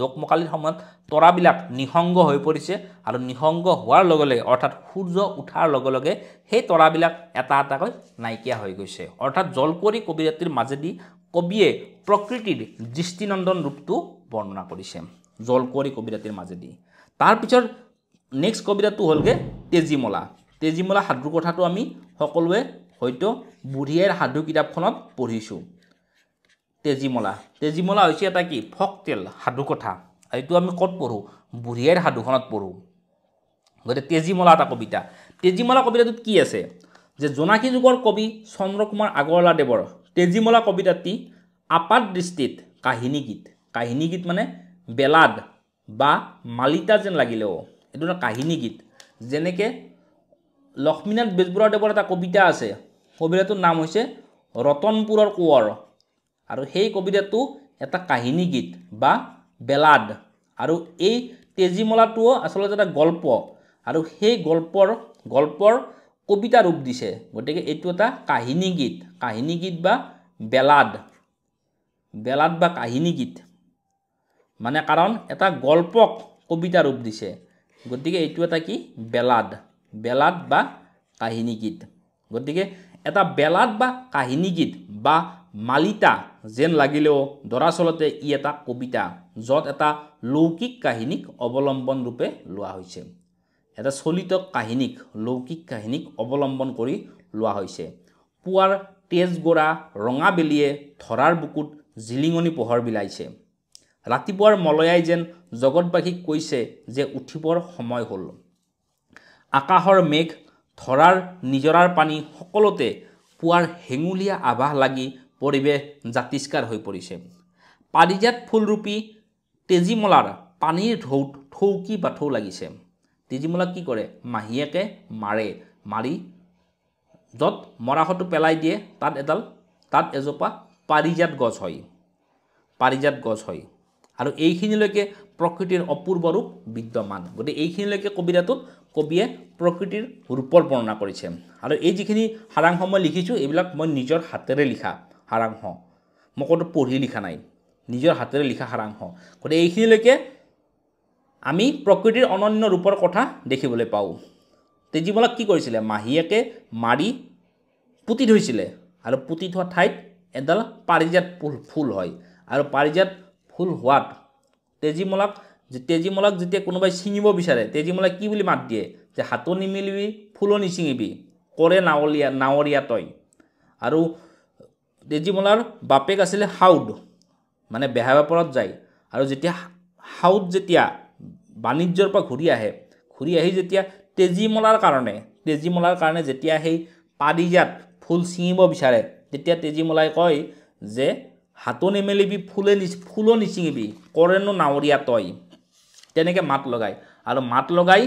দোকমকালিৰ সময়ত তৰাবিলাক নিসংগ হৈ পৰিছে আৰু নিসংগ হোৱাৰ লগে লগে অৰ্থাৎ সূৰ্য উঠাৰ লগে লগে সেই তৰাবিলাক এটা এটাকৈ নাইকিয়া হৈ গৈছে অৰ্থাৎ জলকুৱৰী কবিৰাত্ৰীৰ মাজেদি কবিয়ে প্ৰকৃতিৰ দৃষ্টিনন্দন ৰূপটো বৰ্ণনা কৰিছে জলকুৱৰী কবিৰাত্ৰীৰ মাজেদি তাৰপিছৰ নেক্সট কবিতাটো হ'লগৈ তেজীমলা তেজীমলা সাধু কথাটো আমি সকলোৱে হয়তো বুঢ়ী আইৰ সাধু কিতাপখনত পঢ়িছোঁ তেজীমলা তেজীমলা হৈছে এটা কি ফক ফকটেল সাধুকথা এইটো আমি ক'ত পঢ়োঁ বুঢ়ী আইৰ সাধুখনত পঢ়োঁ গতিকে তেজীমলা এটা কবিতা তেজীমলা কবিতাটোত কি আছে যে জোনাকী যুগৰ কবি চন্দ্ৰ চন্দ্ৰকুমাৰ আগৰৱালাদেৱৰ তেজীমলা কবিতাটি আপাত দৃষ্টিত কাহিনী গীত কাহিনী গীত মানে বেলাদ বা মালিতা যেন লাগিলেও এইটো এটা কাহিনী গীত যেনেকৈ লক্ষ্মীনাথ বেজবৰুৱাদেৱৰ এটা কবিতা আছে কবিতাটোৰ নাম হৈছে ৰতনপুৰৰ কোঁৱৰ আৰু সেই কবিতাটো এটা কাহিনী গীত বা বেলাড আৰু এই তেজীমলাটোও আচলতে এটা গল্প আৰু সেই গল্পৰ গল্পৰ কবিতা ৰূপ দিছে গতিকে এইটো এটা কাহিনী গীত কাহিনী গীত বা বেলাদ বেলাড বা কাহিনী গীত মানে কাৰণ এটা গল্পক কবিতা ৰূপ দিছে গতিকে এইটো এটা কি বেলাড বেলাড বা কাহিনী গীত গতিকে এটা বেলাত বা কাহিনী গীত বা মালিতা যেন লাগিলেও দৰাচলতে ই এটা কবিতা য'ত এটা লৌকিক কাহিনীক অৱলম্বন ৰূপে লোৱা হৈছে এটা চলিত কাহিনীক লৌকিক কাহিনীক অৱলম্বন কৰি লোৱা হৈছে পুৱাৰ ৰঙা বেলিয়ে ধৰাৰ বুকুত জিলিঙনি পোহৰ বিলাইছে ৰাতিপুৱাৰ মলয়াই যেন জগতবাসীক কৈছে যে উঠিবৰ সময় হ'ল আকাশৰ মেঘ ধৰাৰ নিজৰাৰ পানী সকলোতে পুৱাৰ হেঙুলীয়া আভাস লাগি পৰিৱেশ জাতিষ্কাৰ হৈ পৰিছে পাৰিজাত ফুলৰূপী তেজীমলাৰ পানীৰ ঢৌ ঠৌকি বাথৌ লাগিছে তেজীমলাক কি কৰে মাহীয়েকে মাৰে মাৰি য'ত মৰাশটো পেলাই দিয়ে তাত এডাল তাত এজোপা পাৰিজাত গছ হয় পাৰিজাত গছ হয় আৰু এইখিনিলৈকে প্ৰকৃতিৰ অপূৰ্ব ৰূপ বিদ্যমান গতিকে এইখিনিলৈকে কবিতাটোত কবিয়ে প্ৰকৃতিৰ ৰূপৰ বৰ্ণনা কৰিছে আৰু এই যিখিনি সাৰাংশ মই লিখিছোঁ এইবিলাক মই নিজৰ হাতেৰে লিখা সাৰাংশ মই ক'তো পঢ়ি লিখা নাই নিজৰ হাতেৰে লিখা সাৰাংশ গতিকে এইখিনিলৈকে আমি প্ৰকৃতিৰ অনন্য ৰূপৰ কথা দেখিবলৈ পাওঁ তেজীমলাক কি কৰিছিলে মাহীয়েকে মাৰি পুতি ধৰিছিলে আৰু পুতি থোৱা ঠাইত এডাল পাৰিজাত ফুল ফুল হয় আৰু পাৰিজাত ফুল হোৱাত তেজীমলাক যে তেজীমলাক যেতিয়া কোনোবাই ছিঙিব বিচাৰে তেজীমলাই কি বুলি মাত দিয়ে যে হাতো নিমিলিবি ফুলো নিচিঙিবি কৰে নাৱলীয়া নাৱৰীয়া তই আৰু তেজীমলাৰ বাপেক আছিলে হাউদ মানে বেহা বেপাৰত যায় আৰু যেতিয়া হাউদ যেতিয়া বাণিজ্যৰ পৰা ঘূৰি আহে ঘূৰি আহি যেতিয়া তেজীমলাৰ কাৰণে তেজীমলাৰ কাৰণে যেতিয়া সেই পাৰিজাত ফুল ছিঙিব বিচাৰে তেতিয়া তেজীমলাই কয় যে হাতো নিমেলিবি ফুলে নি ফুলো নিচিঙিবি কৰেনো নাৱৰীয়া তই তেনেকে মাত লগায় আৰু মাত লগাই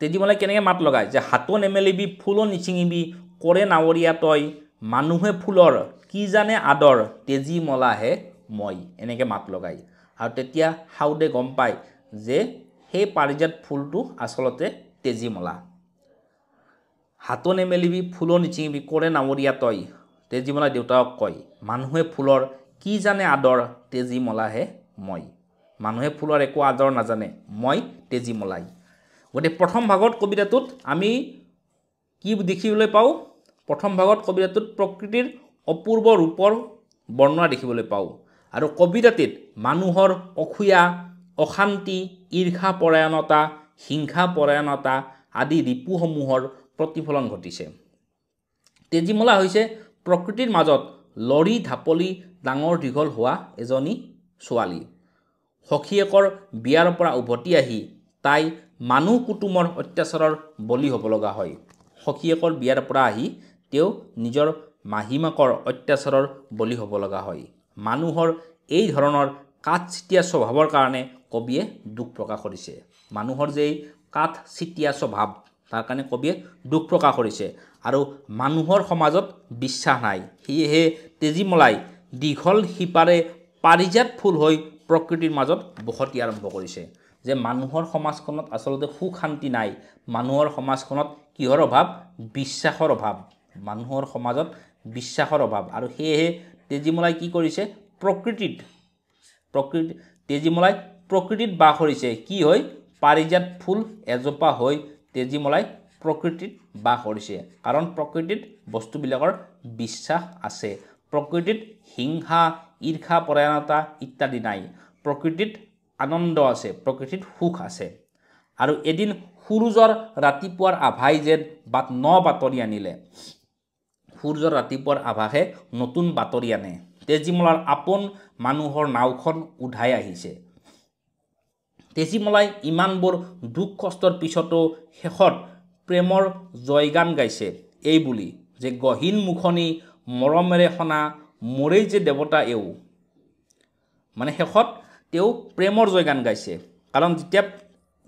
তেজীমলাই কেনেকৈ মাত লগায় যে হাতো নেমেলিবি ফুলো নিচিঙিবি কৰে নাৱৰীয়া তই মানুহে ফুলৰ কি জানে আদৰ তেজীমলাহে মই এনেকৈ মাত লগাই আৰু তেতিয়া সাউদে গম পায় যে সেই পাৰিজাত ফুলটো আচলতে তেজীমলা হাতো নেমেলিবি ফুলো নিচিঙিবি কৰে নাৱৰীয়া তই তেজীমলাই দেউতাক কয় মানুহে ফুলৰ কি জানে আদৰ তেজীমলাহে মই মানুহে ফুলৰ একো আদৰ নাজানে মই তেজী মলাই গতিকে প্ৰথম ভাগত কবিতাটোত আমি কি দেখিবলৈ পাওঁ প্ৰথম ভাগত কবিতাটোত প্ৰকৃতিৰ অপূৰ্ব ৰূপৰ বৰ্ণনা দেখিবলৈ পাওঁ আৰু কবিতাটিত মানুহৰ অসূয়া অশান্তি ঈৰ্ষাপৰায়ণতা হিংসাপৰায়ণতা আদি ৰিপুসমূহৰ প্ৰতিফলন ঘটিছে তেজীমলা হৈছে প্ৰকৃতিৰ মাজত লৰি ঢাপলি ডাঙৰ দীঘল হোৱা এজনী ছোৱালী সখীয়েকৰ বিয়াৰ পৰা উভতি আহি তাই মানুহ কুটুমৰ অত্যাচাৰৰ বলি হ'ব লগা হয় সখীয়েকৰ বিয়াৰ পৰা আহি তেওঁ নিজৰ মাহীমাকৰ অত্যাচাৰৰ বলি হ'ব লগা হয় মানুহৰ এই ধৰণৰ কাঠ চিটিয়া স্বভাৱৰ কাৰণে কবিয়ে দুখ প্ৰকাশ কৰিছে মানুহৰ যে কাঠ চিটিয়া স্বভাৱ তাৰ কাৰণে কবিয়ে দুখ প্ৰকাশ কৰিছে আৰু মানুহৰ সমাজত বিশ্বাস নাই সেয়েহে তেজীমলাই দীঘল শিপাৰে পাৰিজাত ফুল হৈ প্ৰকৃতিৰ মাজত বসতি আৰম্ভ কৰিছে যে মানুহৰ সমাজখনত আচলতে সুখ শান্তি নাই মানুহৰ সমাজখনত কিহৰ অভাৱ বিশ্বাসৰ অভাৱ মানুহৰ সমাজত বিশ্বাসৰ অভাৱ আৰু সেয়েহে তেজীমলাই কি কৰিছে প্ৰকৃতিত প্ৰকৃতি তেজীমলাই প্ৰকৃতিত বাস কৰিছে কি হয় পাৰিজাত ফুল এজোপা হৈ তেজীমলাই প্ৰকৃতিত বাস কৰিছে কাৰণ প্ৰকৃতিত বস্তুবিলাকৰ বিশ্বাস আছে প্ৰকৃতিত হিংসা ঈৰ্ষা পৰায়ণতা ইত্যাদি নাই প্ৰকৃতিত আনন্দ আছে প্ৰকৃতিত সুখ আছে আৰু এদিন সূৰ্যৰ ৰাতিপুৱাৰ আভাই যেন বাট ন বাতৰি আনিলে সূৰ্যৰ ৰাতিপুৱাৰ আভাসে নতুন বাতৰি আনে তেজীমলাৰ আপোন মানুহৰ নাওখন উধাই আহিছে তেজীমলাই ইমানবোৰ দুখ কষ্টৰ পিছতো শেষত প্ৰেমৰ জয়গান গাইছে এই এইবুলি যে গহীন মুখনি মৰমেৰে শুনা মোৰেই যে দেৱতা এও মানে শেষত তেওঁ প্ৰেমৰ জয়গান গাইছে কাৰণ যেতিয়া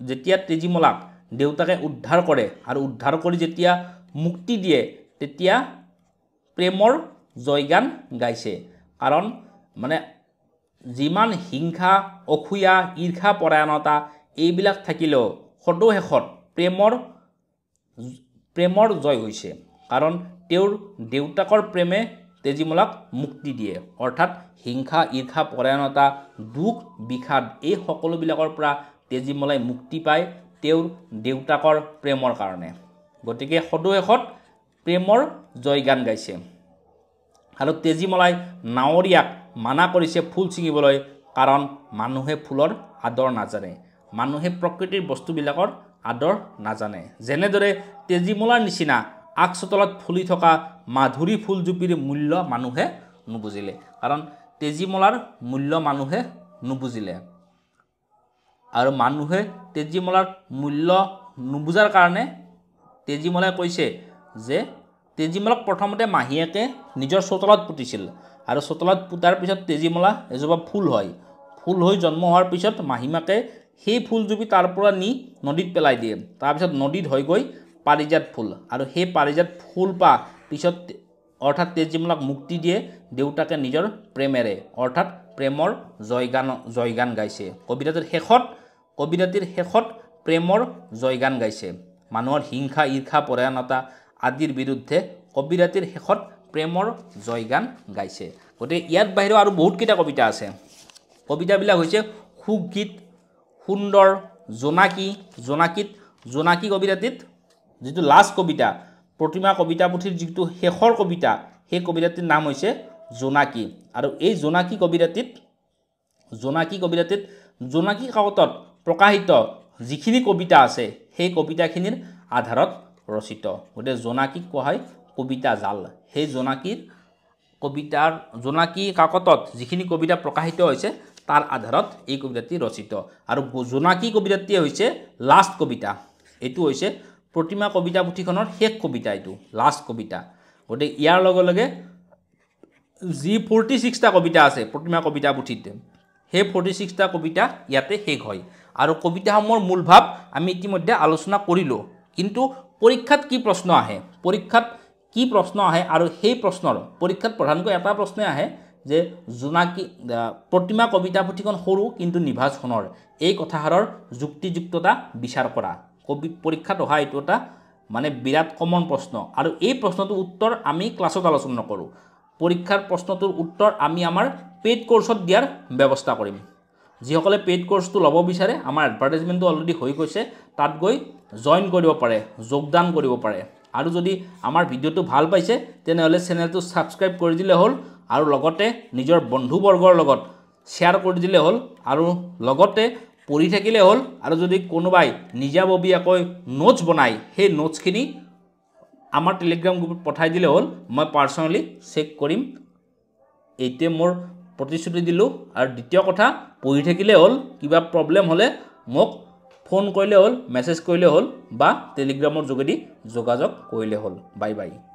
যেতিয়া তেজীমলাক দেউতাকে উদ্ধাৰ কৰে আৰু উদ্ধাৰ কৰি যেতিয়া মুক্তি দিয়ে তেতিয়া প্ৰেমৰ জয়গান গাইছে কাৰণ মানে যিমান হিংসা অসূয়া ঈৰ্ষা পৰায়ণতা এইবিলাক থাকিলেও সদৌ শেষত প্ৰেমৰ প্ৰেমৰ জয় হৈছে কাৰণ তেওঁৰ দেউতাকৰ প্ৰেমে তেজীমলাক মুক্তি দিয়ে অৰ্থাৎ হিংসা ঈৰ্ষা পৰায়ণতা দুখ বিষাদ এই সকলোবিলাকৰ পৰা তেজীমলাই মুক্তি পায় তেওঁৰ দেউতাকৰ প্ৰেমৰ কাৰণে গতিকে সদৌশেষত প্ৰেমৰ জয় গান গাইছে আৰু তেজীমলাই নাৱৰীয়াক মানা কৰিছে ফুল ছিঙিবলৈ কাৰণ মানুহে ফুলৰ আদৰ নাজানে মানুহে প্ৰকৃতিৰ বস্তুবিলাকৰ আদৰ নাজানে যেনেদৰে তেজীমলাৰ নিচিনা আগচোতলত ফুলি থকা মাধুৰী ফুলজুপিৰ মূল্য মানুহে নুবুজিলে কাৰণ তেজীমলাৰ মূল্য মানুহে নুবুজিলে আৰু মানুহে তেজীমলাৰ মূল্য নুবুজাৰ কাৰণে তেজীমলাই কৈছে যে তেজীমলাক প্ৰথমতে মাহীয়েকে নিজৰ চোতালত পুতিছিল আৰু চোতালত পুতাৰ পিছত তেজীমলা এজোপা ফুল হয় ফুল হৈ জন্ম হোৱাৰ পিছত মাহীমাকে সেই ফুলজুপি তাৰ পৰা নি নদীত পেলাই দিয়ে তাৰপিছত নদীত হৈ গৈ পাৰিজাত ফুল আৰু সেই পাৰিজাত ফুল পা পিছত অৰ্থাৎ তেজীমলাক মুক্তি দিয়ে দেউতাকে নিজৰ প্ৰেমেৰে অৰ্থাৎ প্ৰেমৰ জয়গান জয়গান গাইছে কবিতাটোৰ শেষত কবিতাটিৰ শেষত প্ৰেমৰ জয়গান গাইছে মানুহৰ হিংসা ঈৰ্ষা পৰায়ণতা আদিৰ বিৰুদ্ধে কবিৰাটিৰ শেষত প্ৰেমৰ জয়গান গাইছে গতিকে ইয়াত বাহিৰেও আৰু বহুতকেইটা কবিতা আছে কবিতাবিলাক হৈছে সুগীত সুন্দৰ জোনাকী জোনাকীত জোনাকী কবিতাটিত যিটো লাষ্ট কবিতা প্ৰতিমা কবিতা পুথিৰ যিটো শেষৰ কবিতা সেই কবিতাটিৰ নাম হৈছে জোনাকী আৰু এই জোনাকী কবিতাটিত জোনাকী কবিতাটিত জোনাকী কাকতত প্ৰকাশিত যিখিনি কবিতা আছে সেই কবিতাখিনিৰ আধাৰত ৰচিত গতিকে জোনাকীক কোৱা হয় কবিতা জাল সেই জোনাকীৰ কবিতাৰ জোনাকী কাকতত যিখিনি কবিতা প্ৰকাশিত হৈছে তাৰ আধাৰত এই কবিতাটি ৰচিত আৰু জোনাকী কবিতাটিয়ে হৈছে লাষ্ট কবিতা এইটো হৈছে প্ৰতিমা কবিতা পুথিখনৰ শেষ কবিতা এইটো লাষ্ট কবিতা গতিকে ইয়াৰ লগে লগে যি ফৰ্টি ছিক্সটা কবিতা আছে প্ৰতিমা কবিতা পুথিত সেই ফৰ্টি ছিক্সটা কবিতা ইয়াতে শেষ হয় আৰু কবিতাসমূহৰ মূল ভাৱ আমি ইতিমধ্যে আলোচনা কৰিলোঁ কিন্তু পৰীক্ষাত কি প্ৰশ্ন আহে পৰীক্ষাত কি প্ৰশ্ন আহে আৰু সেই প্ৰশ্নৰ পৰীক্ষাত প্ৰধানকৈ এটা প্ৰশ্নই আহে যে জোনাকী প্ৰতিমা কবিতা পুথিখন সৰু কিন্তু নিভাজখনৰ এই কথাষাৰৰ যুক্তিযুক্ততা বিচাৰ কৰা কবি পৰীক্ষাত অহা এইটো এটা মানে বিৰাট কমন প্ৰশ্ন আৰু এই প্ৰশ্নটোৰ উত্তৰ আমি ক্লাছত আলোচনা নকৰোঁ পৰীক্ষাৰ প্ৰশ্নটোৰ উত্তৰ আমি আমাৰ পেইড কৰ্চত দিয়াৰ ব্যৱস্থা কৰিম যিসকলে পেইড কৰ্চটো ল'ব বিচাৰে আমাৰ এডভাৰটাইজমেণ্টটো অলৰেডি হৈ গৈছে তাত গৈ জইন কৰিব পাৰে যোগদান কৰিব পাৰে আৰু যদি আমাৰ ভিডিঅ'টো ভাল পাইছে তেনেহ'লে চেনেলটো ছাবস্ক্ৰাইব কৰি দিলে হ'ল আৰু লগতে নিজৰ বন্ধুবৰ্গৰ লগত শ্বেয়াৰ কৰি দিলে হ'ল আৰু লগতে পঢ়ি থাকিলে হ'ল আৰু যদি কোনোবাই নিজাববীয়াকৈ নোটছ বনাই সেই নোটছখিনি আমাৰ টেলিগ্ৰাম গ্ৰুপত পঠাই দিলে হ'ল মই পাৰ্চনেলি চেক কৰিম এইটোৱে মোৰ প্ৰতিশ্ৰুতি দিলোঁ আৰু দ্বিতীয় কথা পঢ়ি থাকিলে হ'ল কিবা প্ৰব্লেম হ'লে মোক ফোন কৰিলে হ'ল মেছেজ কৰিলে হ'ল বা টেলিগ্ৰামৰ যোগেদি যোগাযোগ কৰিলে হ'ল বাই বাই